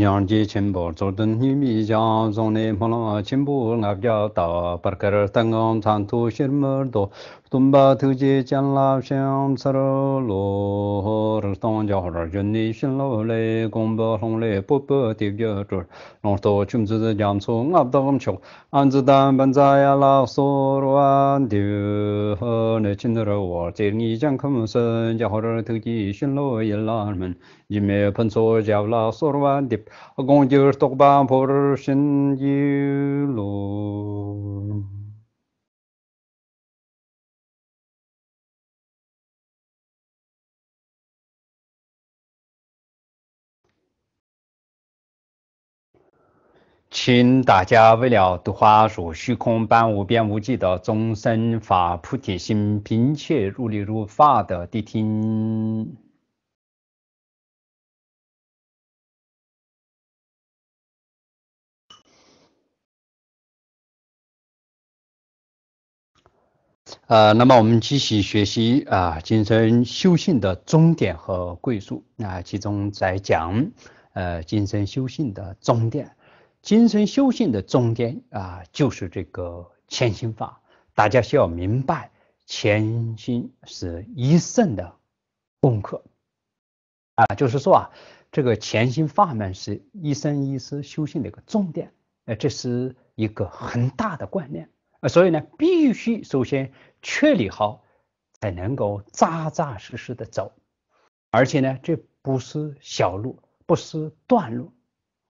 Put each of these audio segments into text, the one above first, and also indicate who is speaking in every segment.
Speaker 1: Nyāng jī chīmbō tsōdān nīmī yāng zōng nī mōlāng chīmbō ngāb yā tumba tuji chan la shen tsar lo ho rar tong jo rar jun ni shin lo le gong bo hong le po po ti jo zhu long to chum zu zhe jam su ngab da gom chok an zi dan ban za 请大家为了读花书，虚空般无边无际的众生法菩提心，并且入理入法的谛听。呃，那么我们继续学习啊，今生修行的终点和归宿，那其中在讲呃，今生修行的终点。精神修行的终点啊，就是这个潜心法。大家需要明白，潜心是一生的功课啊，就是说啊，这个潜心法门是一生一世修行的一个重点。呃，这是一个很大的观念啊，所以呢，必须首先确立好，才能够扎扎实实的走。而且呢，这不是小路，不是断路。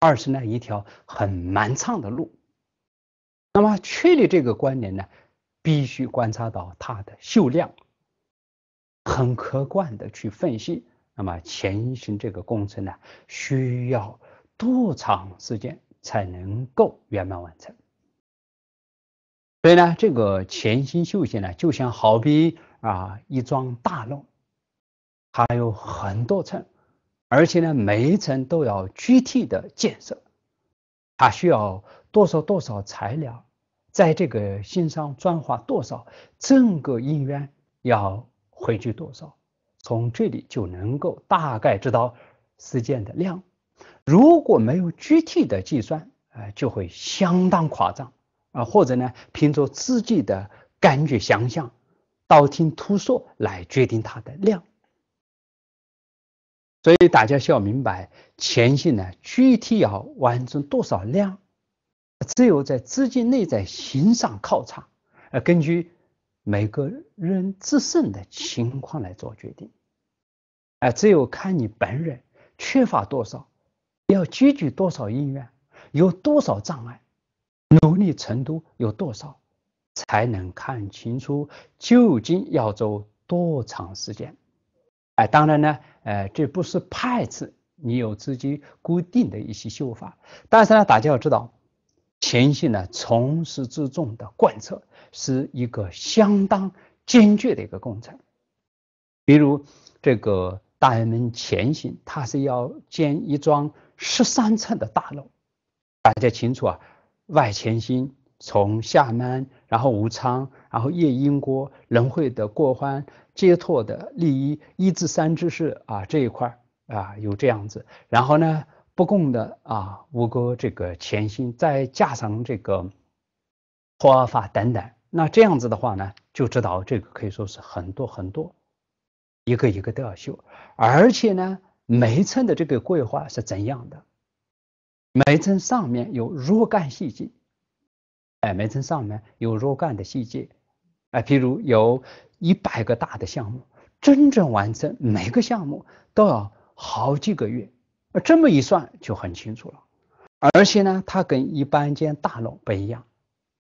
Speaker 1: 二是呢一条很漫长的路，那么确立这个观点呢，必须观察到它的绣量，很客观的去分析，那么前行这个工程呢，需要多长时间才能够圆满完成？所以呢，这个前心修习呢，就像好比啊一桩大漏，它有很多层。而且呢，每一层都要具体的建设，它需要多少多少材料，在这个心上转化多少，整个银元要汇聚多少，从这里就能够大概知道事件的量。如果没有具体的计算，呃，就会相当夸张啊，或者呢，凭着自己的感觉想象、道听途说来决定它的量。所以大家需要明白，前行呢具体要完成多少量，只有在资金内在形上考察，啊，根据每个人自身的情况来做决定，啊，只有看你本人缺乏多少，要积聚多少因缘，有多少障碍，努力程度有多少，才能看清楚究竟要走多长时间。哎，当然呢，呃，这不是派字，你有自己固定的一些修法。但是呢，大家要知道，前行呢从始至终的贯彻是一个相当艰巨的一个工程。比如这个大人们前行，他是要建一幢十三层的大楼，大家清楚啊。外前行从厦门，然后武昌，然后夜莺国，仁惠的过欢，接拓的立一一至三知识啊，这一块啊有这样子，然后呢不共的啊五个这个前心，再加上这个托发等等，那这样子的话呢，就知道这个可以说是很多很多，一个一个都要修，而且呢每一层的这个桂花是怎样的？一层上面有若干细节，哎，每层上面有若干的细节。啊，譬如有一百个大的项目，真正完成每个项目都要好几个月，啊，这么一算就很清楚了。而且呢，它跟一般建大楼不一样，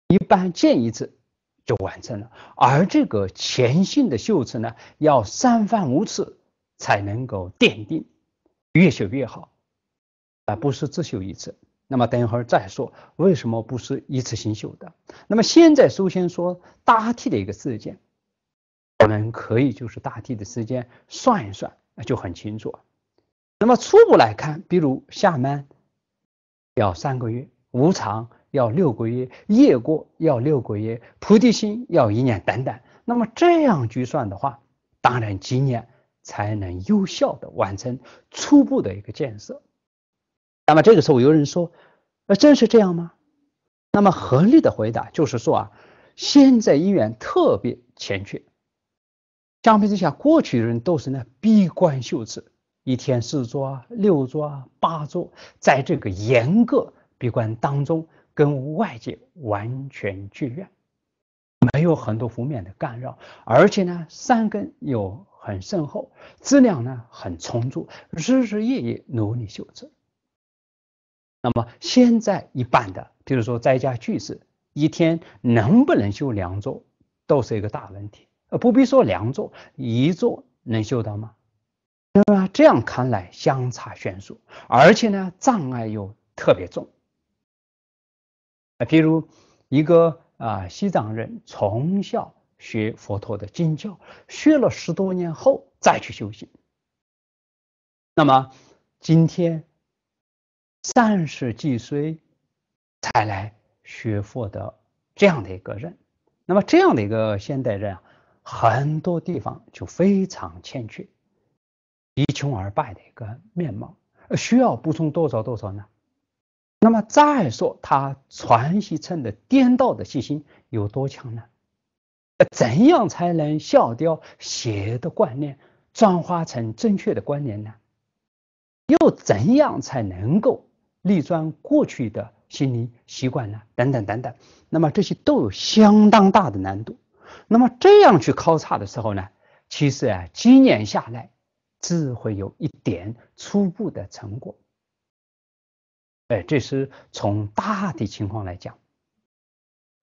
Speaker 1: 一般建一次就完成了，而这个前性的修辞呢，要三番五次才能够奠定，越修越好，而不是只修一次。那么等一会儿再说，为什么不是一次性修的？那么现在首先说大体的一个时间，我们可以就是大体的时间算一算，那就很清楚。那么初步来看，比如厦门要三个月，无常要六个月，夜过要六个月，菩提心要一年等等。那么这样计算的话，当然几年才能有效的完成初步的一个建设？那么这个时候，有人说：“那真是这样吗？”那么合理的回答就是说啊，现在医院特别欠缺。相比之下，过去的人都是那闭关修持，一天四坐、六坐、八坐，在这个严格闭关当中，跟外界完全绝缘，没有很多负面的干扰，而且呢，三根又很深厚，质量呢很充足，日日夜夜努力修持。那么现在一般的，比如说在家居士，一天能不能修两座，都是一个大问题。呃，不必说两座，一座能修到吗？那么这样看来相差悬殊，而且呢障碍又特别重。啊，譬如一个啊西藏人从小学佛陀的经教，学了十多年后再去修行，那么今天。三十几岁才来学佛的这样的一个人，那么这样的一个现代人啊，很多地方就非常欠缺，一穷二白的一个面貌。需要补充多少多少呢？那么再说他传习称的颠倒的信心有多强呢？怎样才能消掉邪的观念转化成正确的观念呢？又怎样才能够？立砖过去的心理习惯呢？等等等等，那么这些都有相当大的难度。那么这样去考察的时候呢，其实啊，几年下来只会有一点初步的成果。哎，这是从大的情况来讲。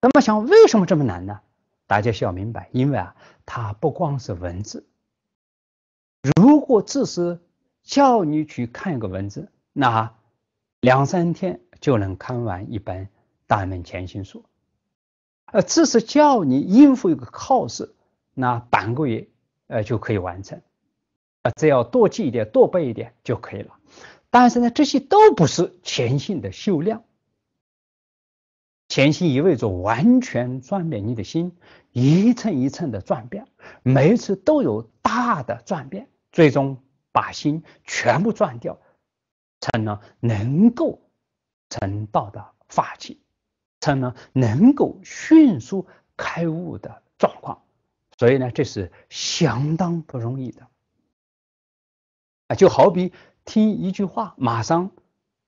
Speaker 1: 那么想为什么这么难呢？大家需要明白，因为啊，它不光是文字。如果只是叫你去看一个文字，那。两三天就能看完一本《大门前心书》。呃，只是叫你应付一个考试，那半个月，呃，就可以完成，啊，只要多记一点，多背一点就可以了。但是呢，这些都不是潜心的修炼。潜心意味着完全转变你的心，一寸一寸的转变，每一次都有大的转变，最终把心全部转掉。才能能够成道的法器，才能能够迅速开悟的状况，所以呢，这是相当不容易的啊！就好比听一句话，马上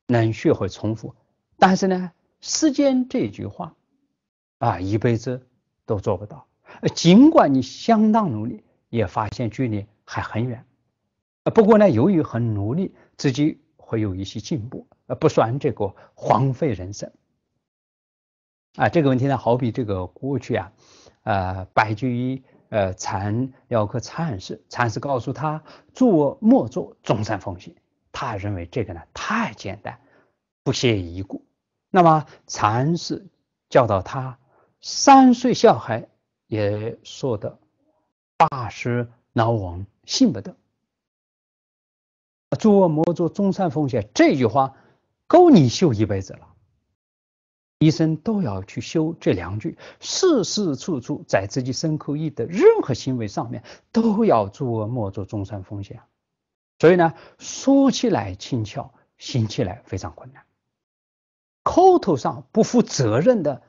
Speaker 1: 能学会重复，但是呢，世间这句话啊，一辈子都做不到。尽管你相当努力，也发现距离还很远。不过呢，由于很努力，自己。会有一些进步，呃，不算这个荒废人生，啊，这个问题呢，好比这个过去啊，呃，白居易呃，禅要个禅师，禅师告诉他做莫做终身奉献，他认为这个呢太简单，不屑一顾。那么禅师教导他，三岁小孩也说的，大师老王信不得。做恶莫做中山风险，这句话够你修一辈子了。一生都要去修这两句，事事处处在自己身口意的任何行为上面，都要做恶莫做中山风险。所以呢，说起来轻巧，行起来非常困难。口头上不负责任的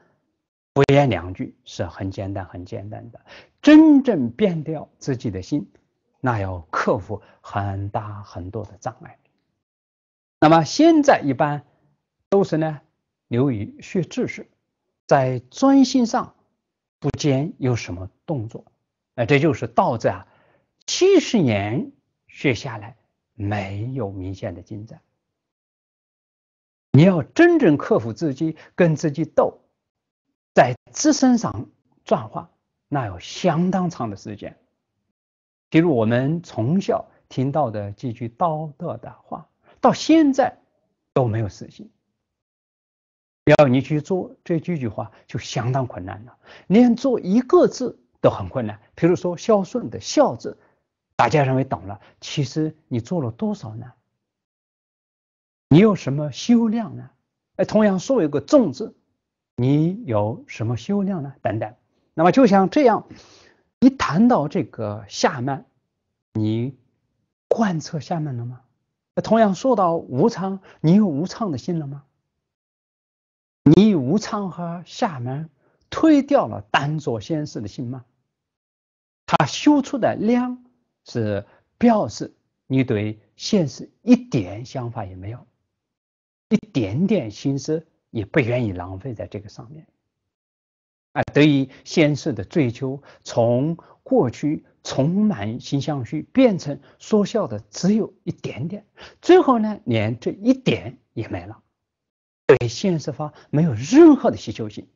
Speaker 1: 敷衍两句是很简单很简单的，真正变掉自己的心。那要克服很大很多的障碍。那么现在一般都是呢，流于学知识，在专心上不见有什么动作？那这就是道家七十年学下来没有明显的进展。你要真正克服自己，跟自己斗，在自身上转化，那要相当长的时间。比如我们从小听到的几句道德的话，到现在都没有实行。要你去做这几句话，就相当困难了，连做一个字都很困难。比如说“孝顺”的“孝”字，大家认为懂了，其实你做了多少呢？你有什么修量呢？哎，同样说一个“重”字，你有什么修量呢？等等。那么就像这样。一谈到这个夏曼，你贯彻下曼了吗？同样说到无常，你有无常的心了吗？你无常和厦门推掉了单做先实的心吗？他修出的量是表示你对现实一点想法也没有，一点点心思也不愿意浪费在这个上面。啊，对于先生的追求，从过去充满形象去，变成说笑的只有一点点，最后呢，连这一点也没了。对现实法没有任何的需求性，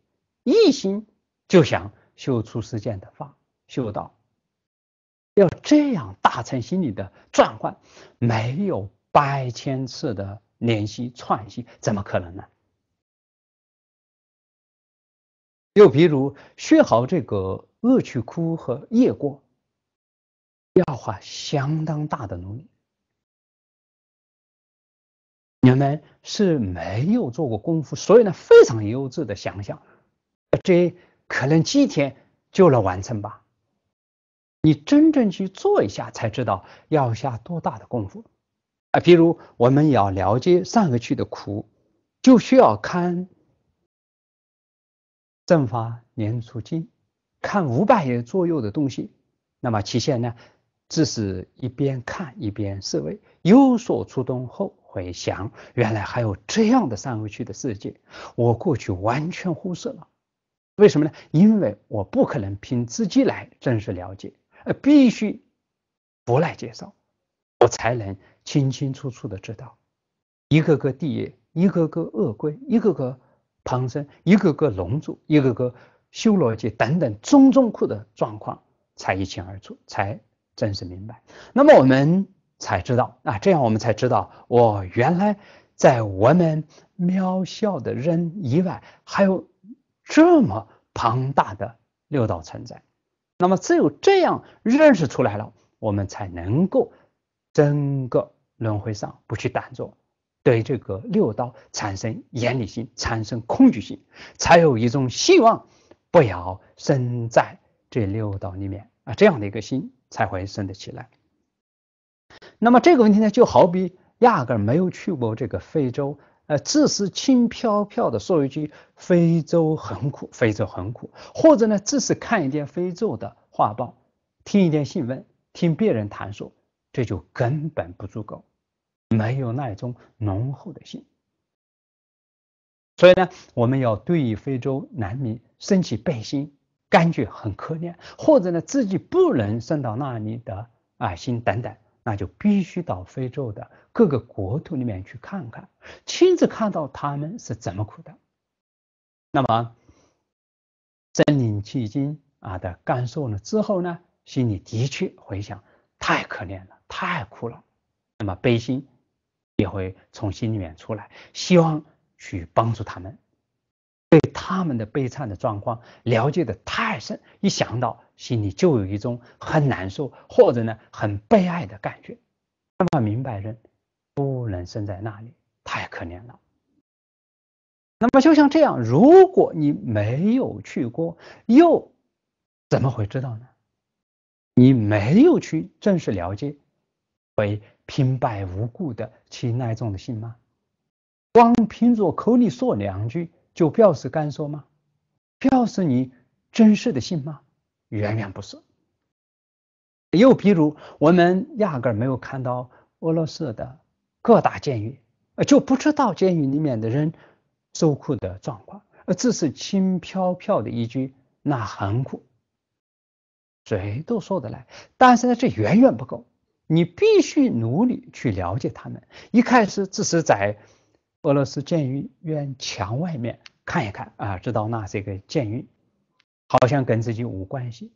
Speaker 1: 一心就想修出世间的法，修道。要这样大成心理的转换，没有百千次的联系串息，怎么可能呢？又比如学好这个恶趣窟和业过，要花相当大的努力。你们是没有做过功夫，所以呢，非常幼稚的想象，这可能几天就能完成吧？你真正去做一下，才知道要下多大的功夫啊！比如我们要了解上恶趣的苦，就需要看。正法年初经，看五百页左右的东西，那么期限呢，只是一边看一边思维，有所触动后回想，原来还有这样的三维区的世界，我过去完全忽视了。为什么呢？因为我不可能凭自己来正式了解，而必须不赖介绍，我才能清清楚楚的知道，一个个地，一个个恶鬼，一个个。旁生一个个龙族，一个个修罗界等等种种苦的状况，才一清二楚，才真实明白。那么我们才知道啊，这样我们才知道，我原来在我们渺小的人以外，还有这么庞大的六道存在。那么只有这样认识出来了，我们才能够整个轮回上不去打坐。对这个六道产生严厉性，产生恐惧性，才有一种希望不要生在这六道里面啊，这样的一个心才会生得起来。那么这个问题呢，就好比压根儿没有去过这个非洲，呃，只是轻飘飘的说一句“非洲很苦，非洲很苦”，或者呢，只是看一点非洲的画报，听一点新闻，听别人谈说，这就根本不足够。没有那一种浓厚的心，所以呢，我们要对于非洲难民升起背心，感觉很可怜，或者呢自己不能升到那里的爱心等等，那就必须到非洲的各个国土里面去看看，亲自看到他们是怎么苦的。那么，身临其境啊的感受了之后呢，心里的确回想，太可怜了，太苦了，那么悲心。也会从心里面出来，希望去帮助他们，对他们的悲惨的状况了解的太深，一想到心里就有一种很难受或者呢很悲哀的感觉。那么明白人不能生在那里，太可怜了。那么就像这样，如果你没有去过，又怎么会知道呢？你没有去正式了解。为平白无故的起那的心吗？光凭着口里说两句就表示敢说吗？表示你真实的心吗？远远不是。又比如，我们压根儿没有看到俄罗斯的各大监狱，就不知道监狱里面的人受苦的状况。呃，只是轻飘飘的一句，那很苦，谁都说得来。但是呢，这远远不够。你必须努力去了解他们。一开始只是在俄罗斯监狱院墙外面看一看啊，知道那是一个监狱，好像跟自己无关系。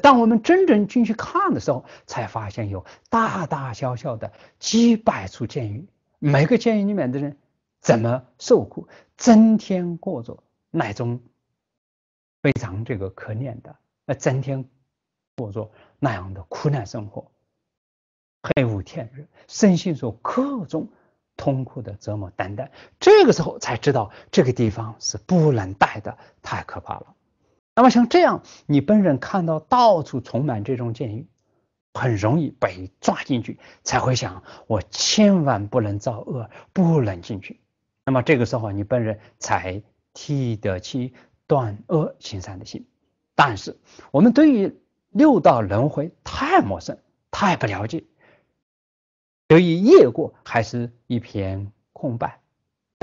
Speaker 1: 当我们真正进去看的时候，才发现有大大小小的几百处监狱，每个监狱里面的人怎么受苦，增添过着那种非常这个可怜的，那增添过着那样的苦难生活。黑无天日，身心受各种痛苦的折磨等等。这个时候才知道这个地方是不能待的，太可怕了。那么像这样，你本人看到到处充满这种监狱，很容易被抓进去，才会想：我千万不能造恶，不能进去。那么这个时候，你本人才提得起断恶行善的心。但是我们对于六道轮回太陌生，太不了解。对于业过还是一片空白，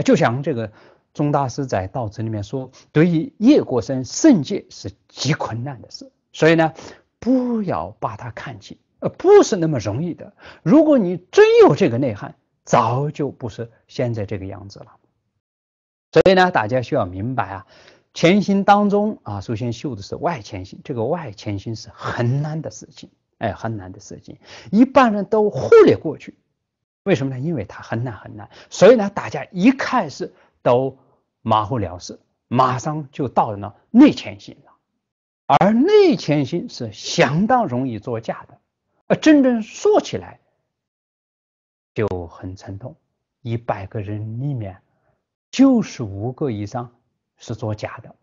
Speaker 1: 就像这个宗大师在《道词里面说，对于业过身，圣界是极困难的事，所以呢，不要把它看轻，呃，不是那么容易的。如果你真有这个内涵，早就不是现在这个样子了。所以呢，大家需要明白啊，前行当中啊，首先修的是外前行，这个外前行是很难的事情。哎，很难的事情，一般人都忽略过去。为什么呢？因为它很难很难，所以呢，大家一看是都马虎了事，马上就到了呢内潜心了。而内潜心是相当容易作假的，而真正说起来就很沉痛，一百个人里面九十五个以上是作假的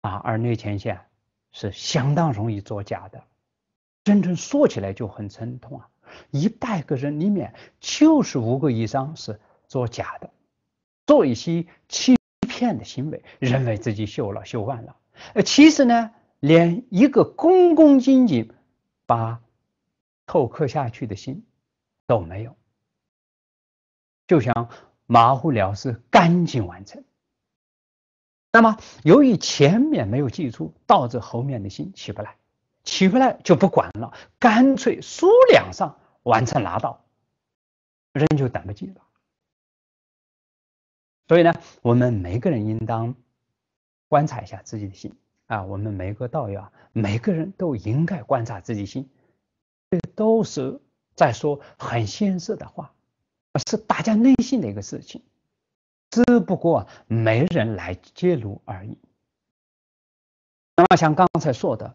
Speaker 1: 啊。而内潜线。是相当容易作假的，真正说起来就很沉痛啊！一百个人里面就是五个以上是作假的，做一些欺骗的行为，认为自己修了修完了，呃，其实呢，连一个恭恭敬敬把透刻下去的心都没有，就想马虎了事，赶紧完成。那么，由于前面没有寄出，导致后面的心起不来，起不来就不管了，干脆数两上完成拿到，人就等不及了。所以呢，我们每个人应当观察一下自己的心啊，我们每个道友，每个人都应该观察自己心，这都是在说很现实的话，是大家内心的一个事情。只不过没人来揭露而已。那么像刚才说的，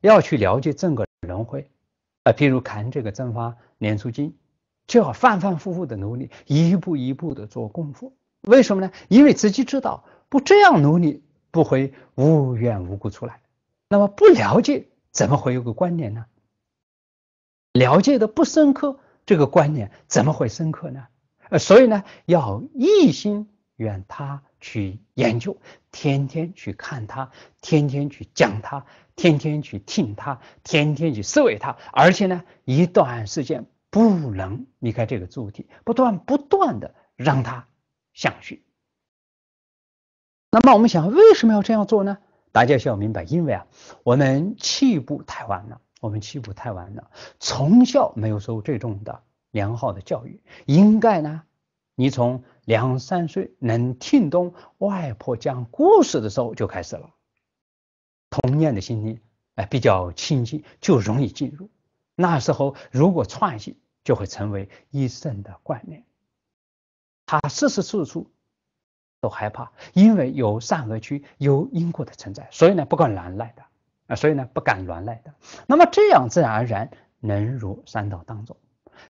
Speaker 1: 要去了解整个轮回，啊，譬如看这个增发年初金，就要反反复复的努力，一步一步的做功夫。为什么呢？因为自己知道，不这样努力，不会无缘无故出来。那么不了解，怎么会有个观念呢？了解的不深刻，这个观念怎么会深刻呢？呃，所以呢，要一心。愿他去研究，天天去看他，天天去讲他，天天去听他，天天去思维他，而且呢，一段时间不能离开这个主题，不断不断的让他想去。那么我们想，为什么要这样做呢？大家需要明白，因为啊，我们起步太晚了，我们起步太晚了，从小没有受这种的良好的教育，应该呢，你从。两三岁能听懂外婆讲故事的时候就开始了，童年的心理哎比较亲近，就容易进入。那时候如果创新，就会成为一生的观念。他时时处处都害怕，因为有善恶区，有因果的存在，所以呢不敢乱来的啊，所以呢不敢乱来的。那么这样自然而然能入三道当中。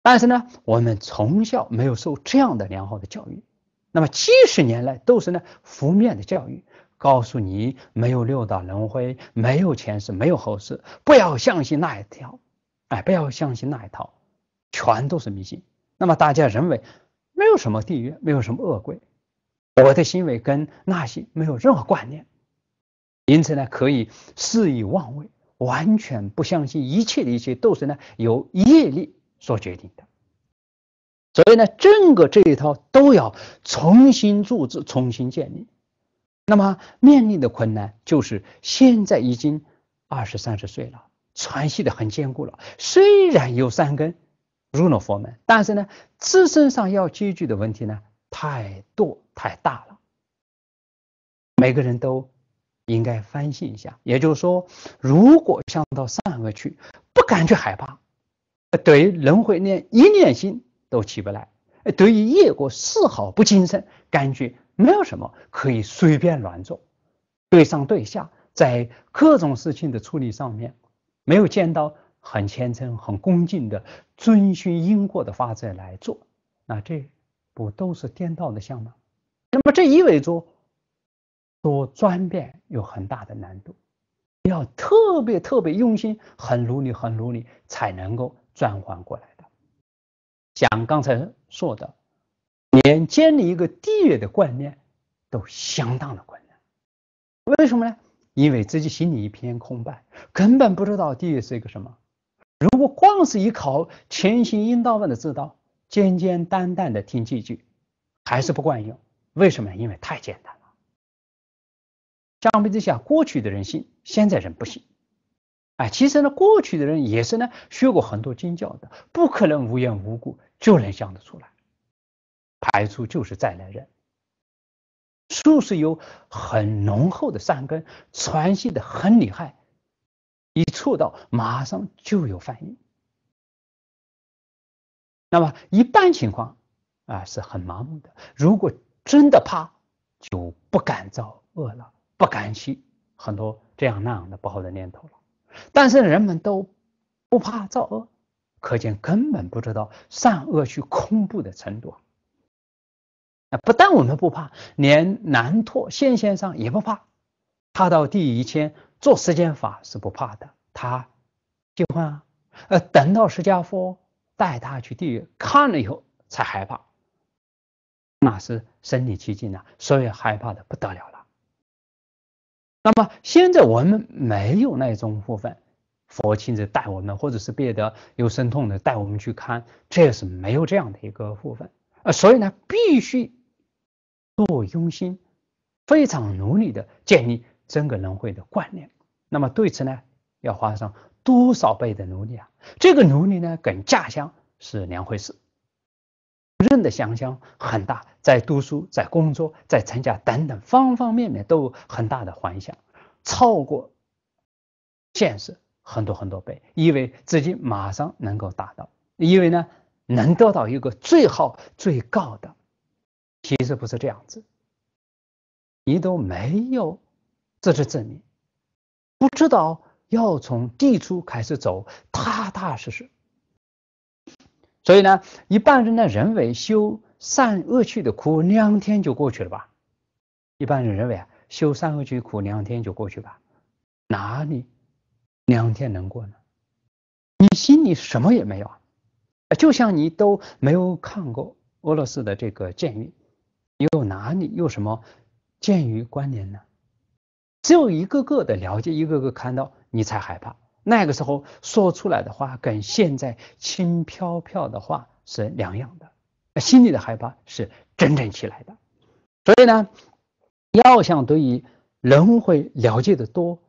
Speaker 1: 但是呢，我们从小没有受这样的良好的教育，那么七十年来都是呢负面的教育，告诉你没有六道轮回，没有前世，没有后世，不要相信那一条，哎，不要相信那一套，全都是迷信。那么大家认为没有什么地狱，没有什么恶鬼，我的行为跟那些没有任何关联，因此呢，可以肆意妄为，完全不相信一切的一切都是呢有业力。所决定的，所以呢，整个这一套都要重新组织、重新建立。那么面临的困难就是，现在已经二十三十岁了，喘息的很坚固了。虽然有三根入了佛门，但是呢，自身上要积聚的问题呢，太多太大了。每个人都应该反省一下。也就是说，如果想到善恶去，不敢去害怕。对轮回念一念心都起不来，对于业果丝毫不谨慎，感觉没有什么可以随便乱做。对上对下，在各种事情的处理上面，没有见到很虔诚、很恭敬的遵循因果的法则来做，那这不都是颠倒的相吗？那么这意味着做转变有很大的难度，要特别特别用心、很努力、很努力才能够。转换过来的，像刚才说的，连建立一个地月的观念都相当的困难。为什么呢？因为自己心里一片空白，根本不知道地狱是一个什么。如果光是依靠前行阴道问的知道，简简单单的听几句，还是不管用。为什么？因为太简单了。相比之下，过去的人信，现在人不信。其实呢，过去的人也是呢，学过很多经教的，不可能无缘无故就能想得出来。排除就是再来人，术是有很浓厚的善根，传信的很厉害，一触到马上就有反应。那么一般情况啊是很麻木的，如果真的怕，就不敢造恶了，不敢起很多这样那样的不好的念头了。但是人们都不怕造恶，可见根本不知道善恶去恐怖的程度。啊，不但我们不怕，连南拓先先生也不怕。他到地狱前做十件法是不怕的，他喜欢啊。呃，等到释迦佛带他去地狱看了以后才害怕，那是身临其境了，所以害怕的不得了。那么现在我们没有那种部分，佛亲自带我们，或者是别的有神通的带我们去看，这是没有这样的一个部分。啊。所以呢，必须多用心，非常努力的建立整个轮回的观念。那么对此呢，要花上多少倍的努力啊？这个努力呢，跟家乡是两回事。人的想象很大，在读书、在工作、在参加等等方方面面都有很大的幻想，超过现实很多很多倍，以为自己马上能够达到，以为呢能得到一个最好最高的。其实不是这样子，你都没有自知之明，不知道要从地处开始走，踏踏实实。所以呢，一般人呢认为修善恶趣的苦两天就过去了吧？一般人认为啊，修善恶趣苦两天就过去吧？哪里两天能过呢？你心里什么也没有啊，就像你都没有看过俄罗斯的这个监狱，又哪里有什么监狱关联呢？只有一个个的了解，一个个看到，你才害怕。那个时候说出来的话跟现在轻飘飘的话是两样的，心里的害怕是真正起来的。所以呢，要想对于轮回了解的多，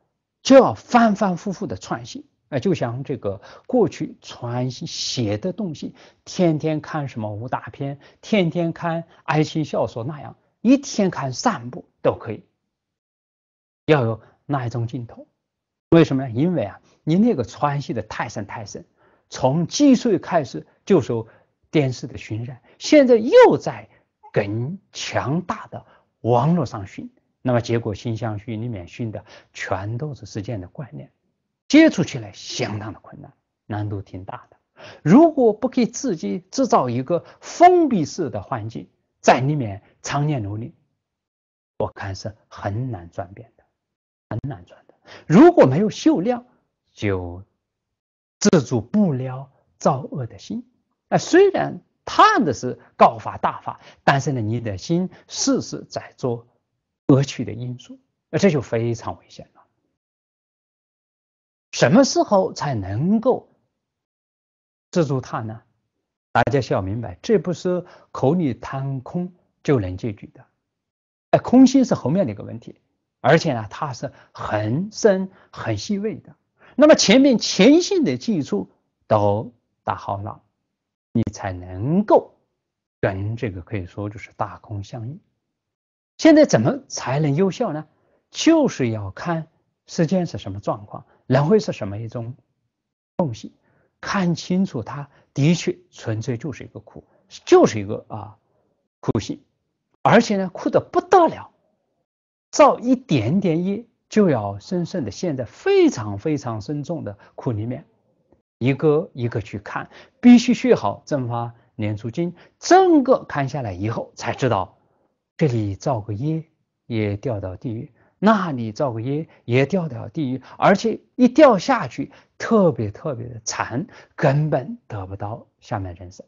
Speaker 1: 就要反反复复的创新，哎，就像这个过去传写的东西，天天看什么武打片，天天看爱情小说那样，一天看三部都可以。要有那一种镜头。为什么呢？因为啊，你那个穿西的太深太深，从几岁开始就受电视的熏染，现在又在更强大的网络上熏，那么结果心相熏里面熏的全都是世界的观念，接触起来相当的困难，难度挺大的。如果不给自己制造一个封闭式的环境，在里面常年努力，我看是很难转变的，很难转的。如果没有修养，就制住不了造恶的心。那虽然叹的是告法大法，但是呢，你的心事事在做恶趣的因素，那这就非常危险了。什么时候才能够制住它呢？大家需要明白，这不是口里贪空就能解决的。空心是后面的一个问题。而且呢，它是很深很细微的。那么前面前线的基础都打好了，你才能够跟这个可以说就是大空相应。现在怎么才能有效呢？就是要看时间是什么状况，人会是什么一种东性，看清楚它的确纯粹就是一个苦，就是一个啊苦性，而且呢，苦得不得了。造一点点业就要深深的陷在非常非常深重的苦里面，一个一个去看，必须学好《正法念足经》，整个看下来以后才知道，这里造个业也掉到地狱，那里造个业也掉到地狱，而且一掉下去特别特别的惨，根本得不到下面人生。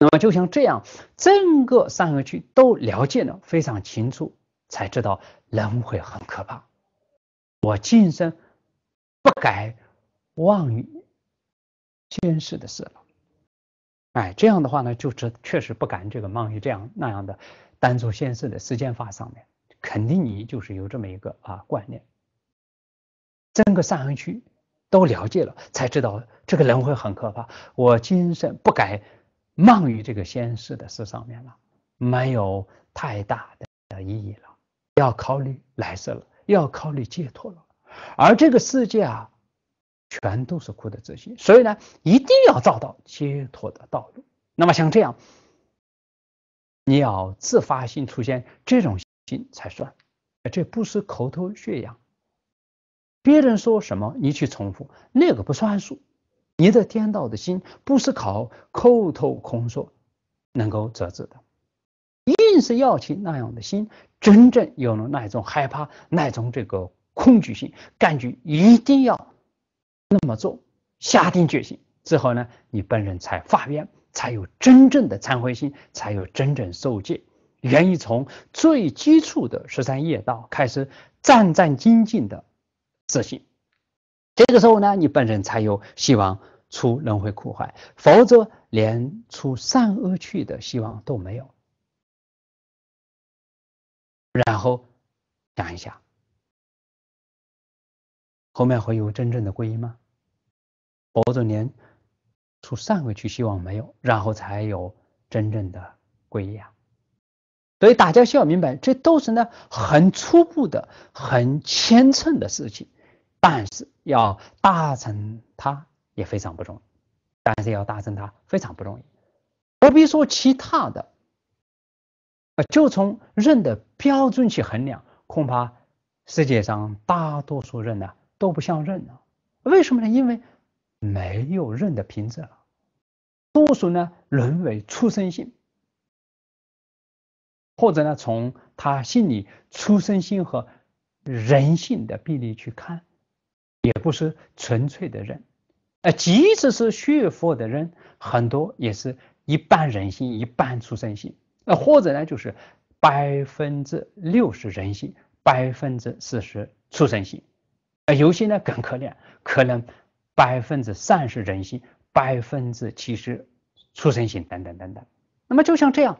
Speaker 1: 那么就像这样，整个三个区都了解了非常清楚。才知道轮回很可怕，我今生不改妄于前世的事了。哎，这样的话呢，就这确实不敢这个妄于这样那样的单做前世的时间法上面，肯定你就是有这么一个啊观念。整个上合区都了解了，才知道这个人会很可怕。我今生不该妄于这个先世的事上面了，没有太大的意义了。要考虑来生了，要考虑解脱了，而这个世界啊，全都是苦的自心，所以呢，一定要找到解脱的道路。那么像这样，你要自发性出现这种心才算，这不是口头宣扬，别人说什么你去重复，那个不算数，你的颠倒的心不是靠口头空说能够折制的。是要起那样的心，真正有了那一种害怕，那一种这个恐惧心，感觉一定要那么做，下定决心之后呢，你本人才发愿，才有真正的忏悔心，才有真正受戒，源于从最基础的十三业道开始战战兢兢的自信。这个时候呢，你本人才有希望出轮回苦海，否则连出善恶趣的希望都没有。然后想一想，后面会有真正的皈依吗？佛祖连出善位去，希望没有，然后才有真正的皈依啊。所以大家需要明白，这都是呢很初步的、很虔诚的事情，但是要达成它也非常不容易。但是要达成它非常不容易，不必说其他的。啊，就从认的标准去衡量，恐怕世界上大多数人呢都不像认了。为什么呢？因为没有认的凭证。多数呢沦为出生性，或者呢从他心里出生性和人性的比例去看，也不是纯粹的人。啊，即使是学佛的人，很多也是一半人性，一半出生性。那或者呢，就是百分之六十人性，百分之四十畜生性；啊，有些呢更可怜，可能百分之三十人性，百分之七十畜生性等等等等。那么就像这样，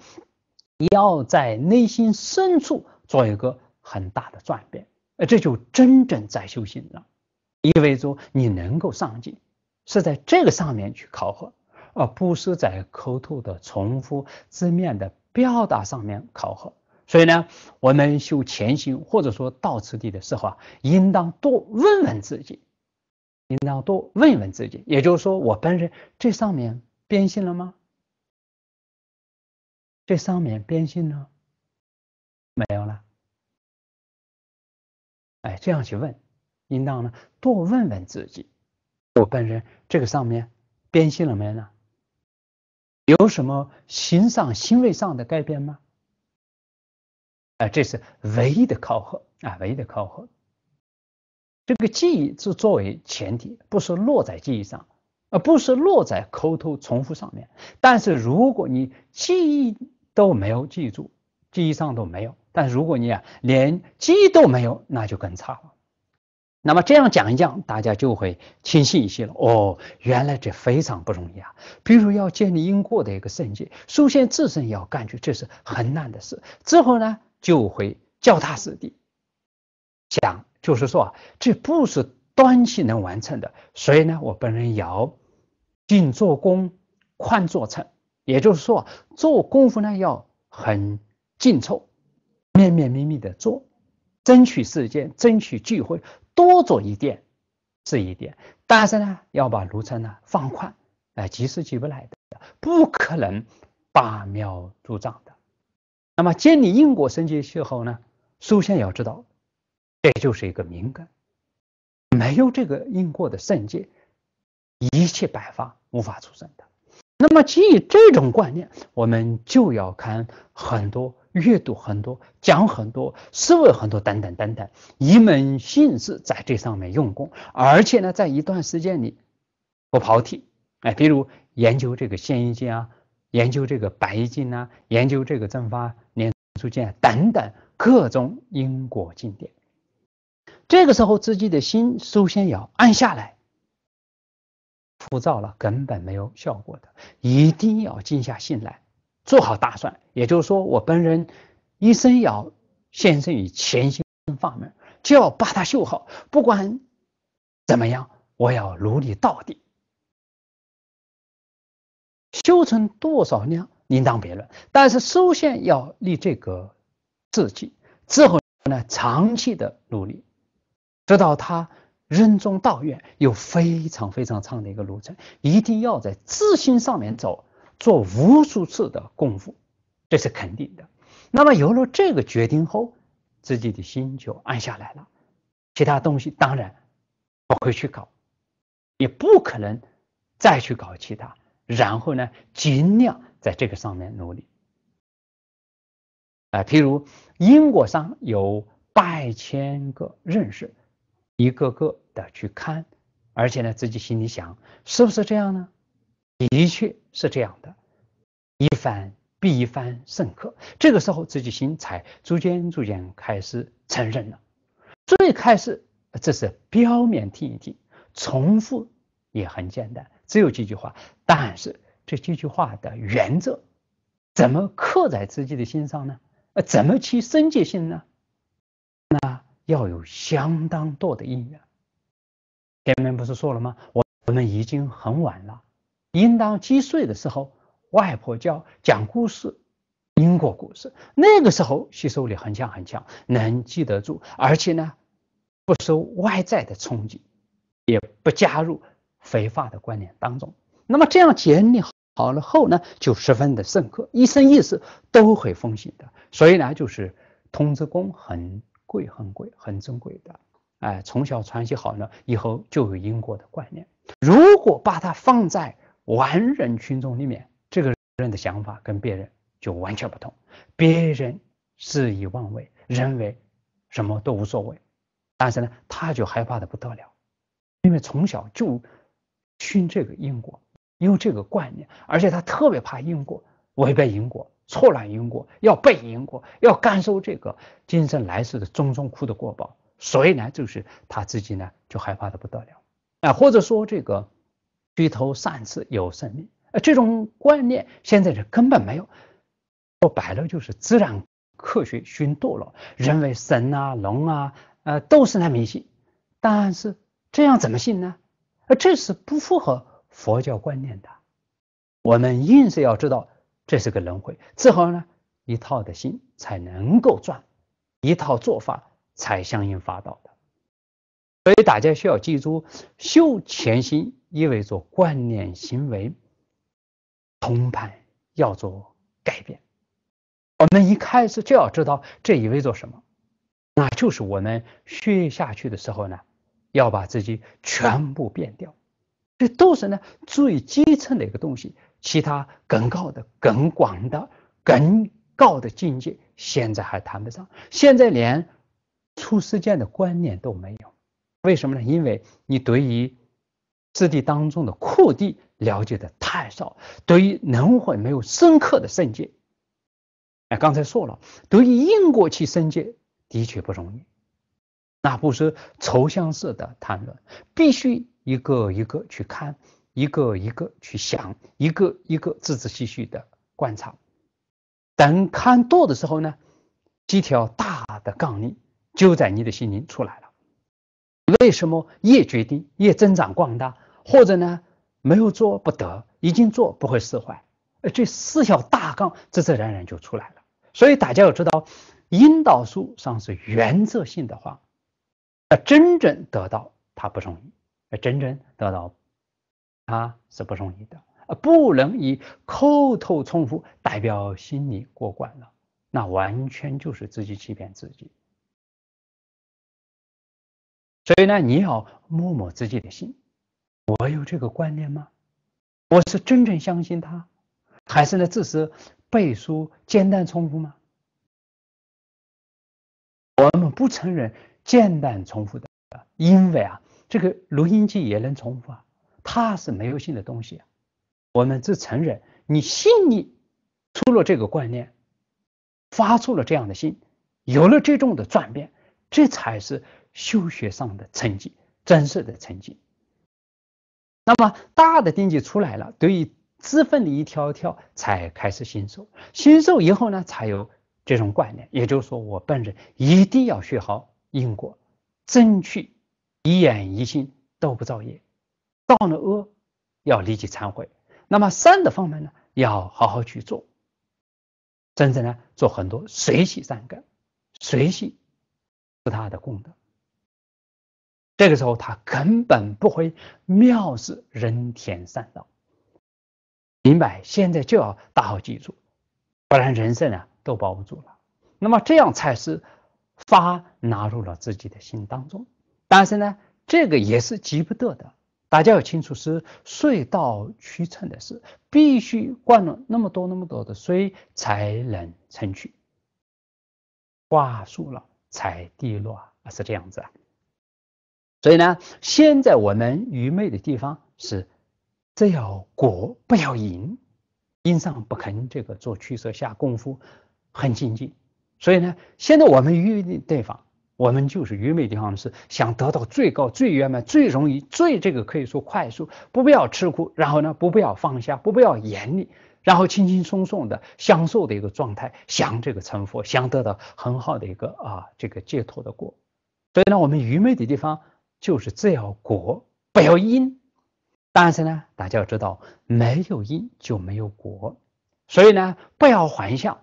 Speaker 1: 要在内心深处做一个很大的转变，呃，这就真正在修行了，意味着你能够上进，是在这个上面去考核，而不是在口头的重复、字面的。表达上面考核，所以呢，我们修前行或者说到此地的时候啊，应当多问问自己，应当多问问自己，也就是说，我本人这上面变性了吗？这上面变性了没有了。哎，这样去问，应当呢多问问自己，我本人这个上面变性了没呢？有什么心上、行为上的改变吗？啊，这是唯一的考核啊，唯一的考核。这个记忆是作为前提，不是落在记忆上，而不是落在口头重复上面。但是如果你记忆都没有记住，记忆上都没有，但如果你啊连记忆都没有，那就更差了。那么这样讲一讲，大家就会清晰一些了。哦，原来这非常不容易啊！比如要建立因果的一个圣洁，首先自身要感觉这是很难的事。之后呢，就会脚踏实地讲，就是说，这不是短期能完成的。所以呢，我本人要静做功，宽做成，也就是说，做功夫呢要很紧凑、面面密密的做，争取时间，争取机会。多做一点是一点，但是呢，要把路程呢放宽，哎，急是急不来的，不可能拔苗助长的。那么建立因果生界的时候呢，首先要知道，这就是一个敏感，没有这个因果的圣界，一切百法无法出生的。那么，基于这种观念，我们就要看很多、阅读很多、讲很多、思维很多等等等等，一门心思在这上面用功，而且呢，在一段时间里不跑题。哎，比如研究这个《现心经》啊，研究这个《白经》啊，研究这个《正发念经啊等等各种因果经典。这个时候，自己的心首先要安下来。浮躁了，根本没有效果的，一定要静下心来，做好打算。也就是说，我本人一生要献身于潜行方面，就要把它修好。不管怎么样，我要努力到底，修成多少量，另当别论。但是，首先要立这个志气，之后呢，长期的努力，直到他。任重道远，有非常非常长的一个路程，一定要在自信上面走，做无数次的功夫，这是肯定的。那么有了这个决定后，自己的心就安下来了，其他东西当然不会去搞，也不可能再去搞其他。然后呢，尽量在这个上面努力。啊，譬如因果上有百千个认识。一个个的去看，而且呢，自己心里想，是不是这样呢？的确是这样的，一番必一番深刻。这个时候，自己心才逐渐逐渐开始承认了。最开始，这是表面听一听，重复也很简单，只有几句话。但是，这几句话的原则，怎么刻在自己的心上呢？呃，怎么去生戒心呢？那？要有相当多的因缘。前面不是说了吗？我我们已经很晚了，应当击碎的时候，外婆教讲故事，因果故事，那个时候吸收力很强很强，能记得住，而且呢，不受外在的冲击，也不加入肥化的观念当中。那么这样建立好了后呢，就十分的深刻，一生一世都会奉行的。所以呢，就是通则功很。贵，很贵，很珍贵的。哎，从小传习好了以后，就有因果的观念。如果把它放在完人群中里面，这个人的想法跟别人就完全不同。别人肆意妄为，认为什么都无所谓，但是呢，他就害怕的不得了，因为从小就熏这个因果，有这个观念，而且他特别怕因果，违背因果。错乱因果，要背因果，要感受这个今生来世的种种苦的果报，所以呢，就是他自己呢就害怕的不得了啊，或者说这个举头三尺有神灵，呃，这种观念现在是根本没有，说白了就是自然科学熏堕落，认为神啊、龙啊、呃都是那迷信，但是这样怎么信呢？呃，这是不符合佛教观念的，我们硬是要知道。这是个轮回之后呢，一套的心才能够转，一套做法才相应发到的。所以大家需要记住，修前心意味着观念、行为、同盘要做改变。我们一开始就要知道这意味着什么，那就是我们学下去的时候呢，要把自己全部变掉。这都是呢最基层的一个东西。其他更高的、更广的、更高的境界，现在还谈不上。现在连出世间的观念都没有，为什么呢？因为你对于四地当中的库地了解的太少，对于轮回没有深刻的圣界。哎，刚才说了，对于因果去圣解的确不容易，那不是抽象式的谈论，必须一个一个去看。一个一个去想，一个一个仔仔细细的观察。等看多的时候呢，几条大的杠铃就在你的心灵出来了。为什么越决定越增长广大，或者呢，没有做不得，已经做不会怀，而这四条大纲，自自然然就出来了。所以大家要知道，引导书上是原则性的话，那真正得到它不容易，真正得到。他是不容易的，啊不能以口头重复代表心里过关了，那完全就是自己欺骗自己。所以呢，你要摸摸自己的心，我有这个观念吗？我是真正相信他，还是呢只是背书简单重复吗？我们不承认简单重复的，因为啊，这个录音机也能重复啊。他是没有信的东西啊，我们只承认你心里出了这个观念，发出了这样的心，有了这种的转变，这才是修学上的成绩，真实的成绩。那么大的定计出来了，对于自分的一条条才开始信受，信受以后呢，才有这种观念，也就是说我本人一定要学好因果，争取一言一行都不造业。放了恶要立即忏悔，那么善的方面呢，要好好去做。真正呢，做很多随喜善根，随喜是他的功德。这个时候他根本不会藐视人天善道。明白？现在就要打好基础，不然人生啊都保不住了。那么这样才是发纳入了自己的心当中。但是呢，这个也是急不得的。大家要清楚，是水到渠成的事，必须灌了那么多那么多的水，才能成渠。挂树了才滴落，是这样子啊。所以呢，现在我们愚昧的地方是，只要果不要因，因上不肯这个做取舍下功夫，很精进。所以呢，现在我们愚昧的地方。我们就是愚昧地方是想得到最高最圆满最容易最这个可以说快速，不不要吃苦，然后呢不不要放下，不不要严厉，然后轻轻松松的享受的一个状态，想这个成佛，想得到很好的一个啊这个解脱的果。所以呢，我们愚昧的地方就是只要果不要因。但是呢，大家要知道没有因就没有果，所以呢不要幻想，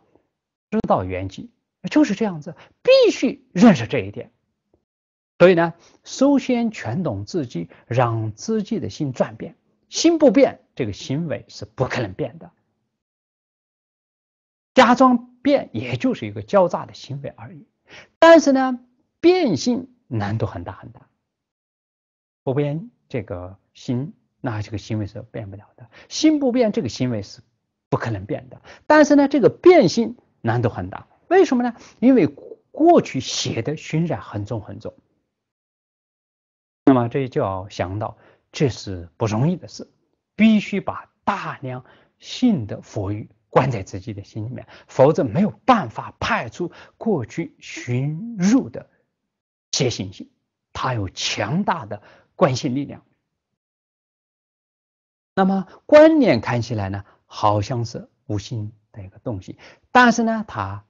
Speaker 1: 知道缘起。就是这样子，必须认识这一点。所以呢，首先全懂自己，让自己的心转变。心不变，这个行为是不可能变的。假装变，也就是一个狡诈的行为而已。但是呢，变性难度很大很大。不变这个心，那这个行为是变不了的。心不变，这个行为是不可能变的。但是呢，这个变性难度很大。为什么呢？因为过去写的熏染很重很重，那么这就要想到，这是不容易的事，必须把大量性的佛语关在自己的心里面，否则没有办法派出过去熏入的邪心性，它有强大的惯性力量。那么观念看起来呢，好像是无心的一个东西，但是呢，它。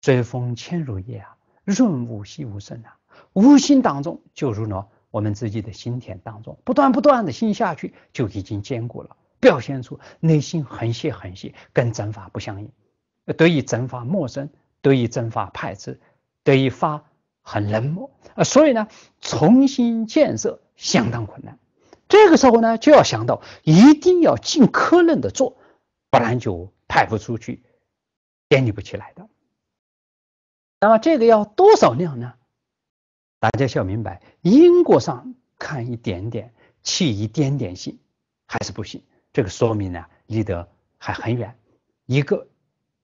Speaker 1: 追风千如夜啊，润物细无声啊，无心当中就入了我们自己的心田当中，不断不断的心下去，就已经坚固了。表现出内心横泄横泄，跟正法不相应，得以正法陌生，得以正法排斥，得以发很冷漠啊，所以呢，重新建设相当困难。这个时候呢，就要想到一定要尽可能的做，不然就派不出去，建立不起来的。那么这个要多少量呢？大家需要明白，因果上看一点点，起一点点心还是不行。这个说明呢，离得还很远。一个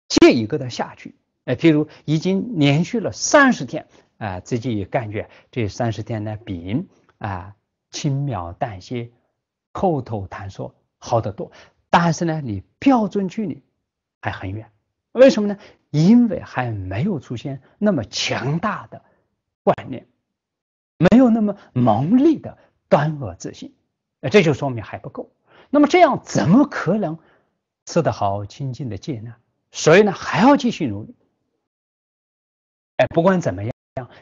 Speaker 1: 接一个的下去，哎，譬如已经连续了三十天，啊，自己也感觉这三十天呢比啊轻描淡写、口头谈说好得多。但是呢，你标准距离还很远。为什么呢？因为还没有出现那么强大的观念，没有那么猛烈的端恶自信，这就说明还不够。那么这样怎么可能吃得好、清净的戒呢？所以呢，还要继续努力。哎，不管怎么样，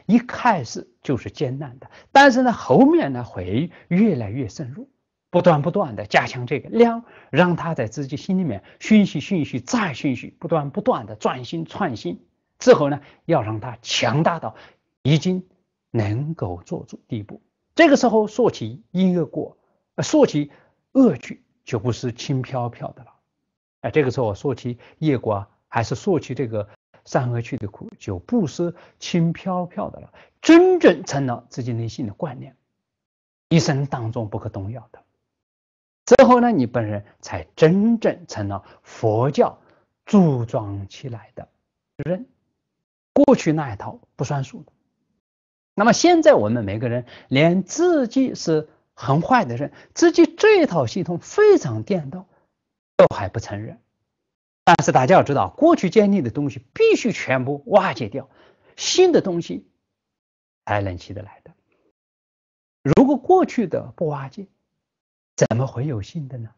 Speaker 1: 一开始就是艰难的，但是呢，后面呢会越来越深入。不断不断的加强这个量，让他在自己心里面循序循序再循序，不断不断的创新创新。之后呢，要让他强大到已经能够做出地步。这个时候说起因恶果，说起恶趣就不是轻飘飘的了。哎，这个时候说起业果，还是说起这个善恶趣的苦，就不是轻飘飘的了。真正成了自己内心的观念，一生当中不可动摇的。最后呢，你本人才真正成了佛教组装起来的人，过去那一套不算数的。那么现在我们每个人连自己是很坏的人，自己这一套系统非常颠倒，都还不承认。但是大家要知道，过去建立的东西必须全部瓦解掉，新的东西才能起得来的。如果过去的不瓦解，怎么会有信的呢？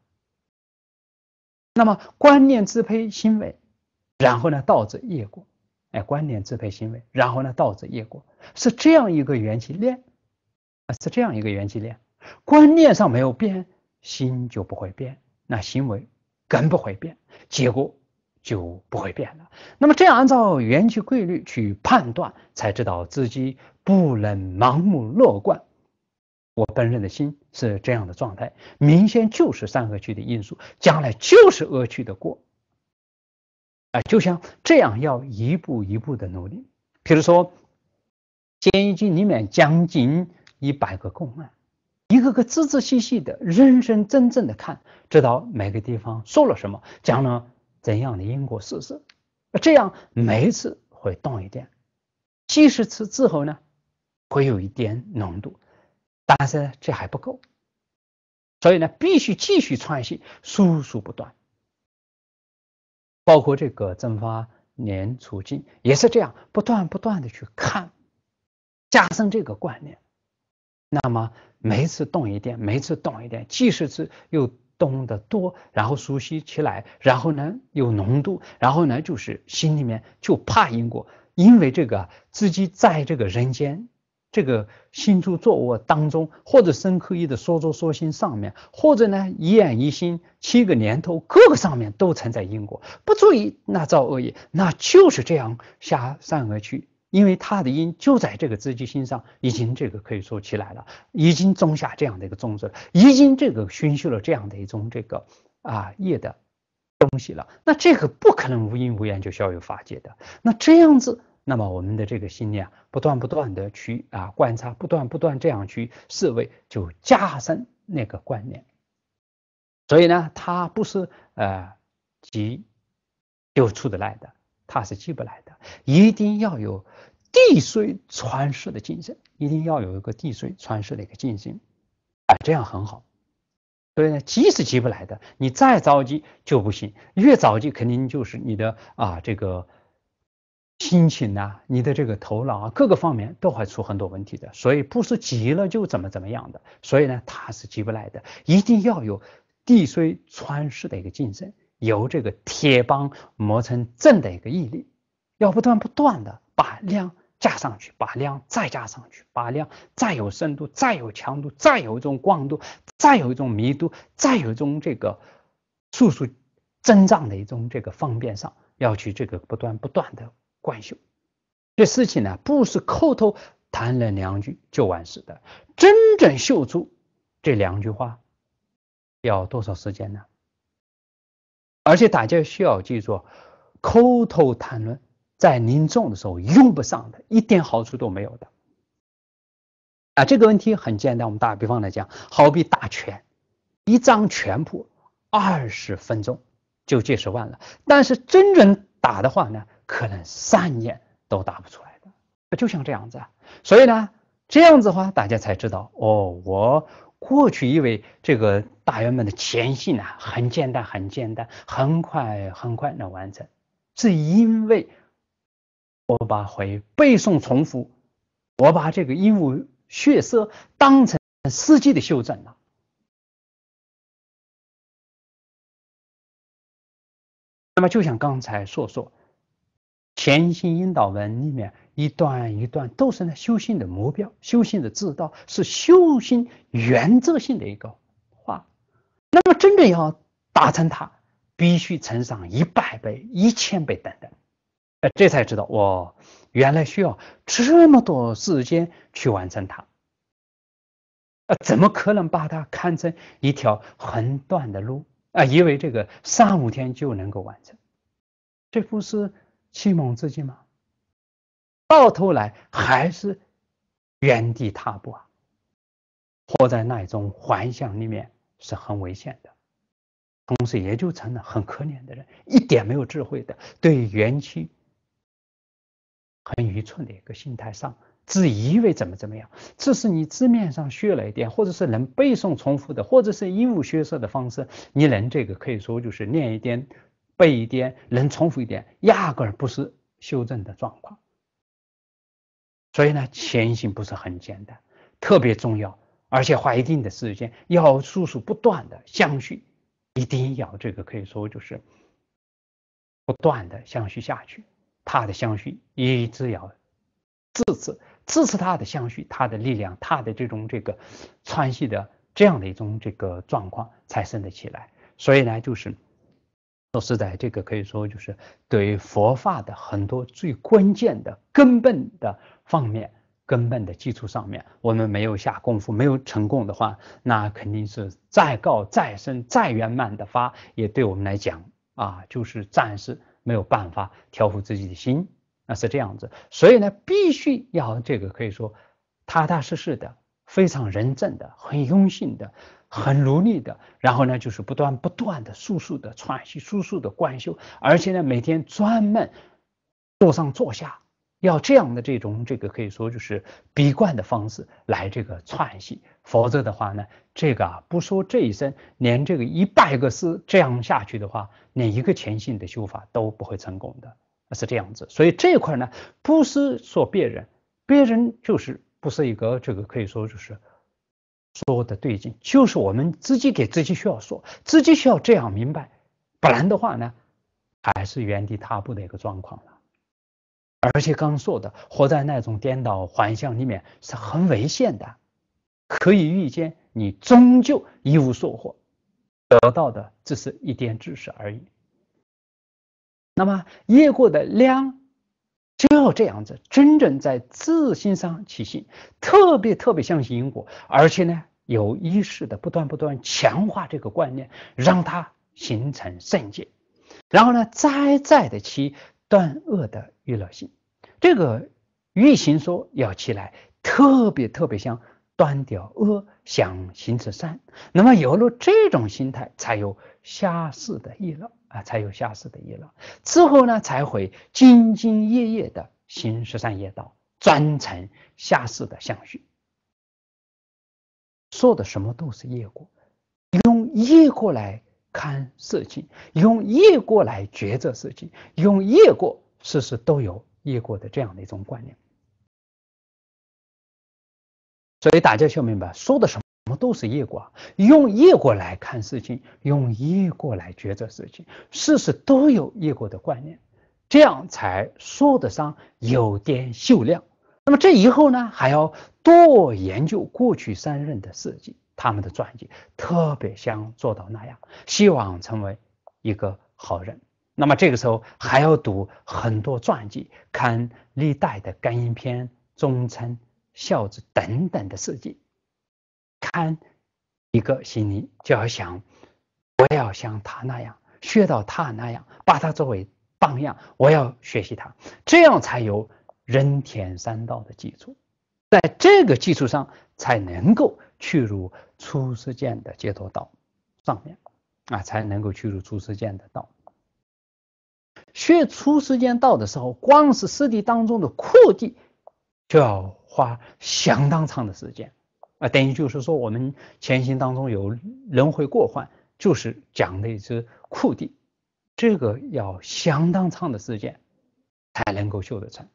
Speaker 1: 那么观念支配行为，然后呢道者业果。哎，观念支配行为，然后呢道者业果，是这样一个缘起链。啊，是这样一个缘起链。观念上没有变，心就不会变，那行为更不会变，结果就不会变了。那么这样按照缘起规律去判断，才知道自己不能盲目乐观。我本身的心是这样的状态，明显就是善恶趣的因素，将来就是恶趣的过。啊，就像这样，要一步一步的努力。比如说《监狱里面将近一百个公案，一个个仔仔细细的、认认真真的看，知道每个地方说了什么，讲了怎样的因果事实。这样每一次会动一点，几十次之后呢，会有一点浓度。但是这还不够，所以呢，必须继续创新，输出不断，包括这个增发年储金也是这样，不断不断的去看，加深这个观念。那么每次动一点，每次动一点，即使是又动得多，然后熟悉起来，然后呢有浓度，然后呢就是心里面就怕因果，因为这个自己在这个人间。这个心住坐卧当中，或者深刻意的说作说心上面，或者呢一眼一心七个年头，各个上面都存在因果，不注意那造恶业，那就是这样下善恶去，因为他的因就在这个自己心上，已经这个可以说起来了，已经种下这样的一个种子已经这个熏修了这样的一种这个啊业的东西了，那这个不可能无因无缘就消遥法界的，那这样子。那么我们的这个信念啊，不断不断的去啊观察，不断不断这样去思维，就加深那个观念。所以呢，它不是呃急就出得来的，它是急不来的。一定要有地水穿世的精神，一定要有一个地水穿世的一个精神啊，这样很好。所以呢，急是急不来的，你再着急就不行，越着急肯定就是你的啊这个。心情呐，你的这个头脑啊，各个方面都还出很多问题的，所以不是急了就怎么怎么样的，所以呢，他是急不来的，一定要有地水穿石的一个精神，有这个铁棒磨成针的一个毅力，要不断不断的把量加上去，把量再加上去，把量再有深度，再有强度，再有一种广度，再有一种密度，再有一种这个速速增长的一种这个方便上，要去这个不断不断的。冠秀这事情呢，不是口头谈论两句就完事的，真正秀出这两句话要多少时间呢？而且大家需要记住，口头谈论在临终的时候用不上的一点好处都没有的。啊，这个问题很简单，我们打比方来讲，好比打拳，一张拳谱二十分钟就几十万了，但是真正打的话呢？可能三年都答不出来的，就像这样子。所以呢，这样子话大家才知道哦，我过去以为这个大员们的前戏啊，很简单、很简单、很快、很快能完成，是因为我把回背诵重复，我把这个鹦鹉血色当成四季的修正了。那么就像刚才说说。《潜心引导文》里面一段一段都是那修行的目标，修行的指导是修行原则性的一个话。那么，真正要达成它，必须乘上一百倍、一千倍等等，这才知道我原来需要这么多时间去完成它。啊，怎么可能把它看成一条很短的路啊？以为这个三五天就能够完成，这不是？启蒙自己吗？到头来还是原地踏步啊！活在那一种幻想里面是很危险的，同时也就成了很可怜的人，一点没有智慧的，对元气很愚蠢的一个心态上，只以为怎么怎么样。这是你字面上学了一点，或者是能背诵重复的，或者是鹦鹉学舌的方式，你能这个可以说就是练一点。背一点能重复一点，压根儿不是修正的状况。所以呢，前行不是很简单，特别重要，而且花一定的时间，要数数不断的相续，一定要这个可以说就是不断的相续下去，他的相续一直要支持支持他的相续，他的力量，他的这种这个穿西的这样的一种这个状况才升得起来。所以呢，就是。都是在这个可以说就是对佛法的很多最关键的、根本的方面、根本的基础上面，我们没有下功夫、没有成功的话，那肯定是再高、再深、再圆满的法，也对我们来讲啊，就是暂时没有办法调伏自己的心，那是这样子。所以呢，必须要这个可以说踏踏实实的、非常人正的、很用心的。很努力的，然后呢，就是不断不断的、速速的喘息、速速的观修，而且呢，每天专门坐上坐下，要这样的这种这个可以说就是闭关的方式来这个喘息，否则的话呢，这个啊、不说这一生，连这个一百个师这样下去的话，连一个前行的修法都不会成功的，是这样子。所以这块呢，不是说别人，别人就是不是一个这个可以说就是。说的对劲，就是我们自己给自己需要说，自己需要这样明白，不然的话呢，还是原地踏步的一个状况了。而且刚说的，活在那种颠倒幻象里面是很危险的，可以预见你终究一无所获，得到的只是一点知识而已。那么业过的量就要这样子，真正在自信上起心，特别特别相信因果，而且呢。有意识的不断不断强化这个观念，让它形成圣洁。然后呢，再再的期断恶的娱乐性，这个欲行说要起来，特别特别想断掉恶，想行持善。那么有了这种心态，才有下世的意乐啊，才有下世的意乐。之后呢，才会兢兢业业的行十善业道，专成下世的相续。说的什么都是业果，用业过来看事情，用业过来抉择事情，用业过，事事都有业过的这样的一种观念。所以大家需要明白，说的什么什么都是业过，用业过来看事情，用业过来抉择事情，事事都有业过的观念，这样才说得上有点秀亮。那么这以后呢，还要多研究过去三任的事迹，他们的传记，特别像做到那样，希望成为一个好人。那么这个时候还要读很多传记，看历代的干英篇、忠臣、孝子等等的事迹，看一个心里就要想，我要像他那样，学到他那样，把他作为榜样，我要学习他，这样才有。人天三道的基础，在这个基础上才能够去入初十见的解脱道上面啊，才能够去入初十见的道。学初十见道的时候，光是湿地当中的库地就要花相当长的时间啊，等于就是说我们前行当中有轮回过患，就是讲的一支库地，这个要相当长的时间才能够修得成。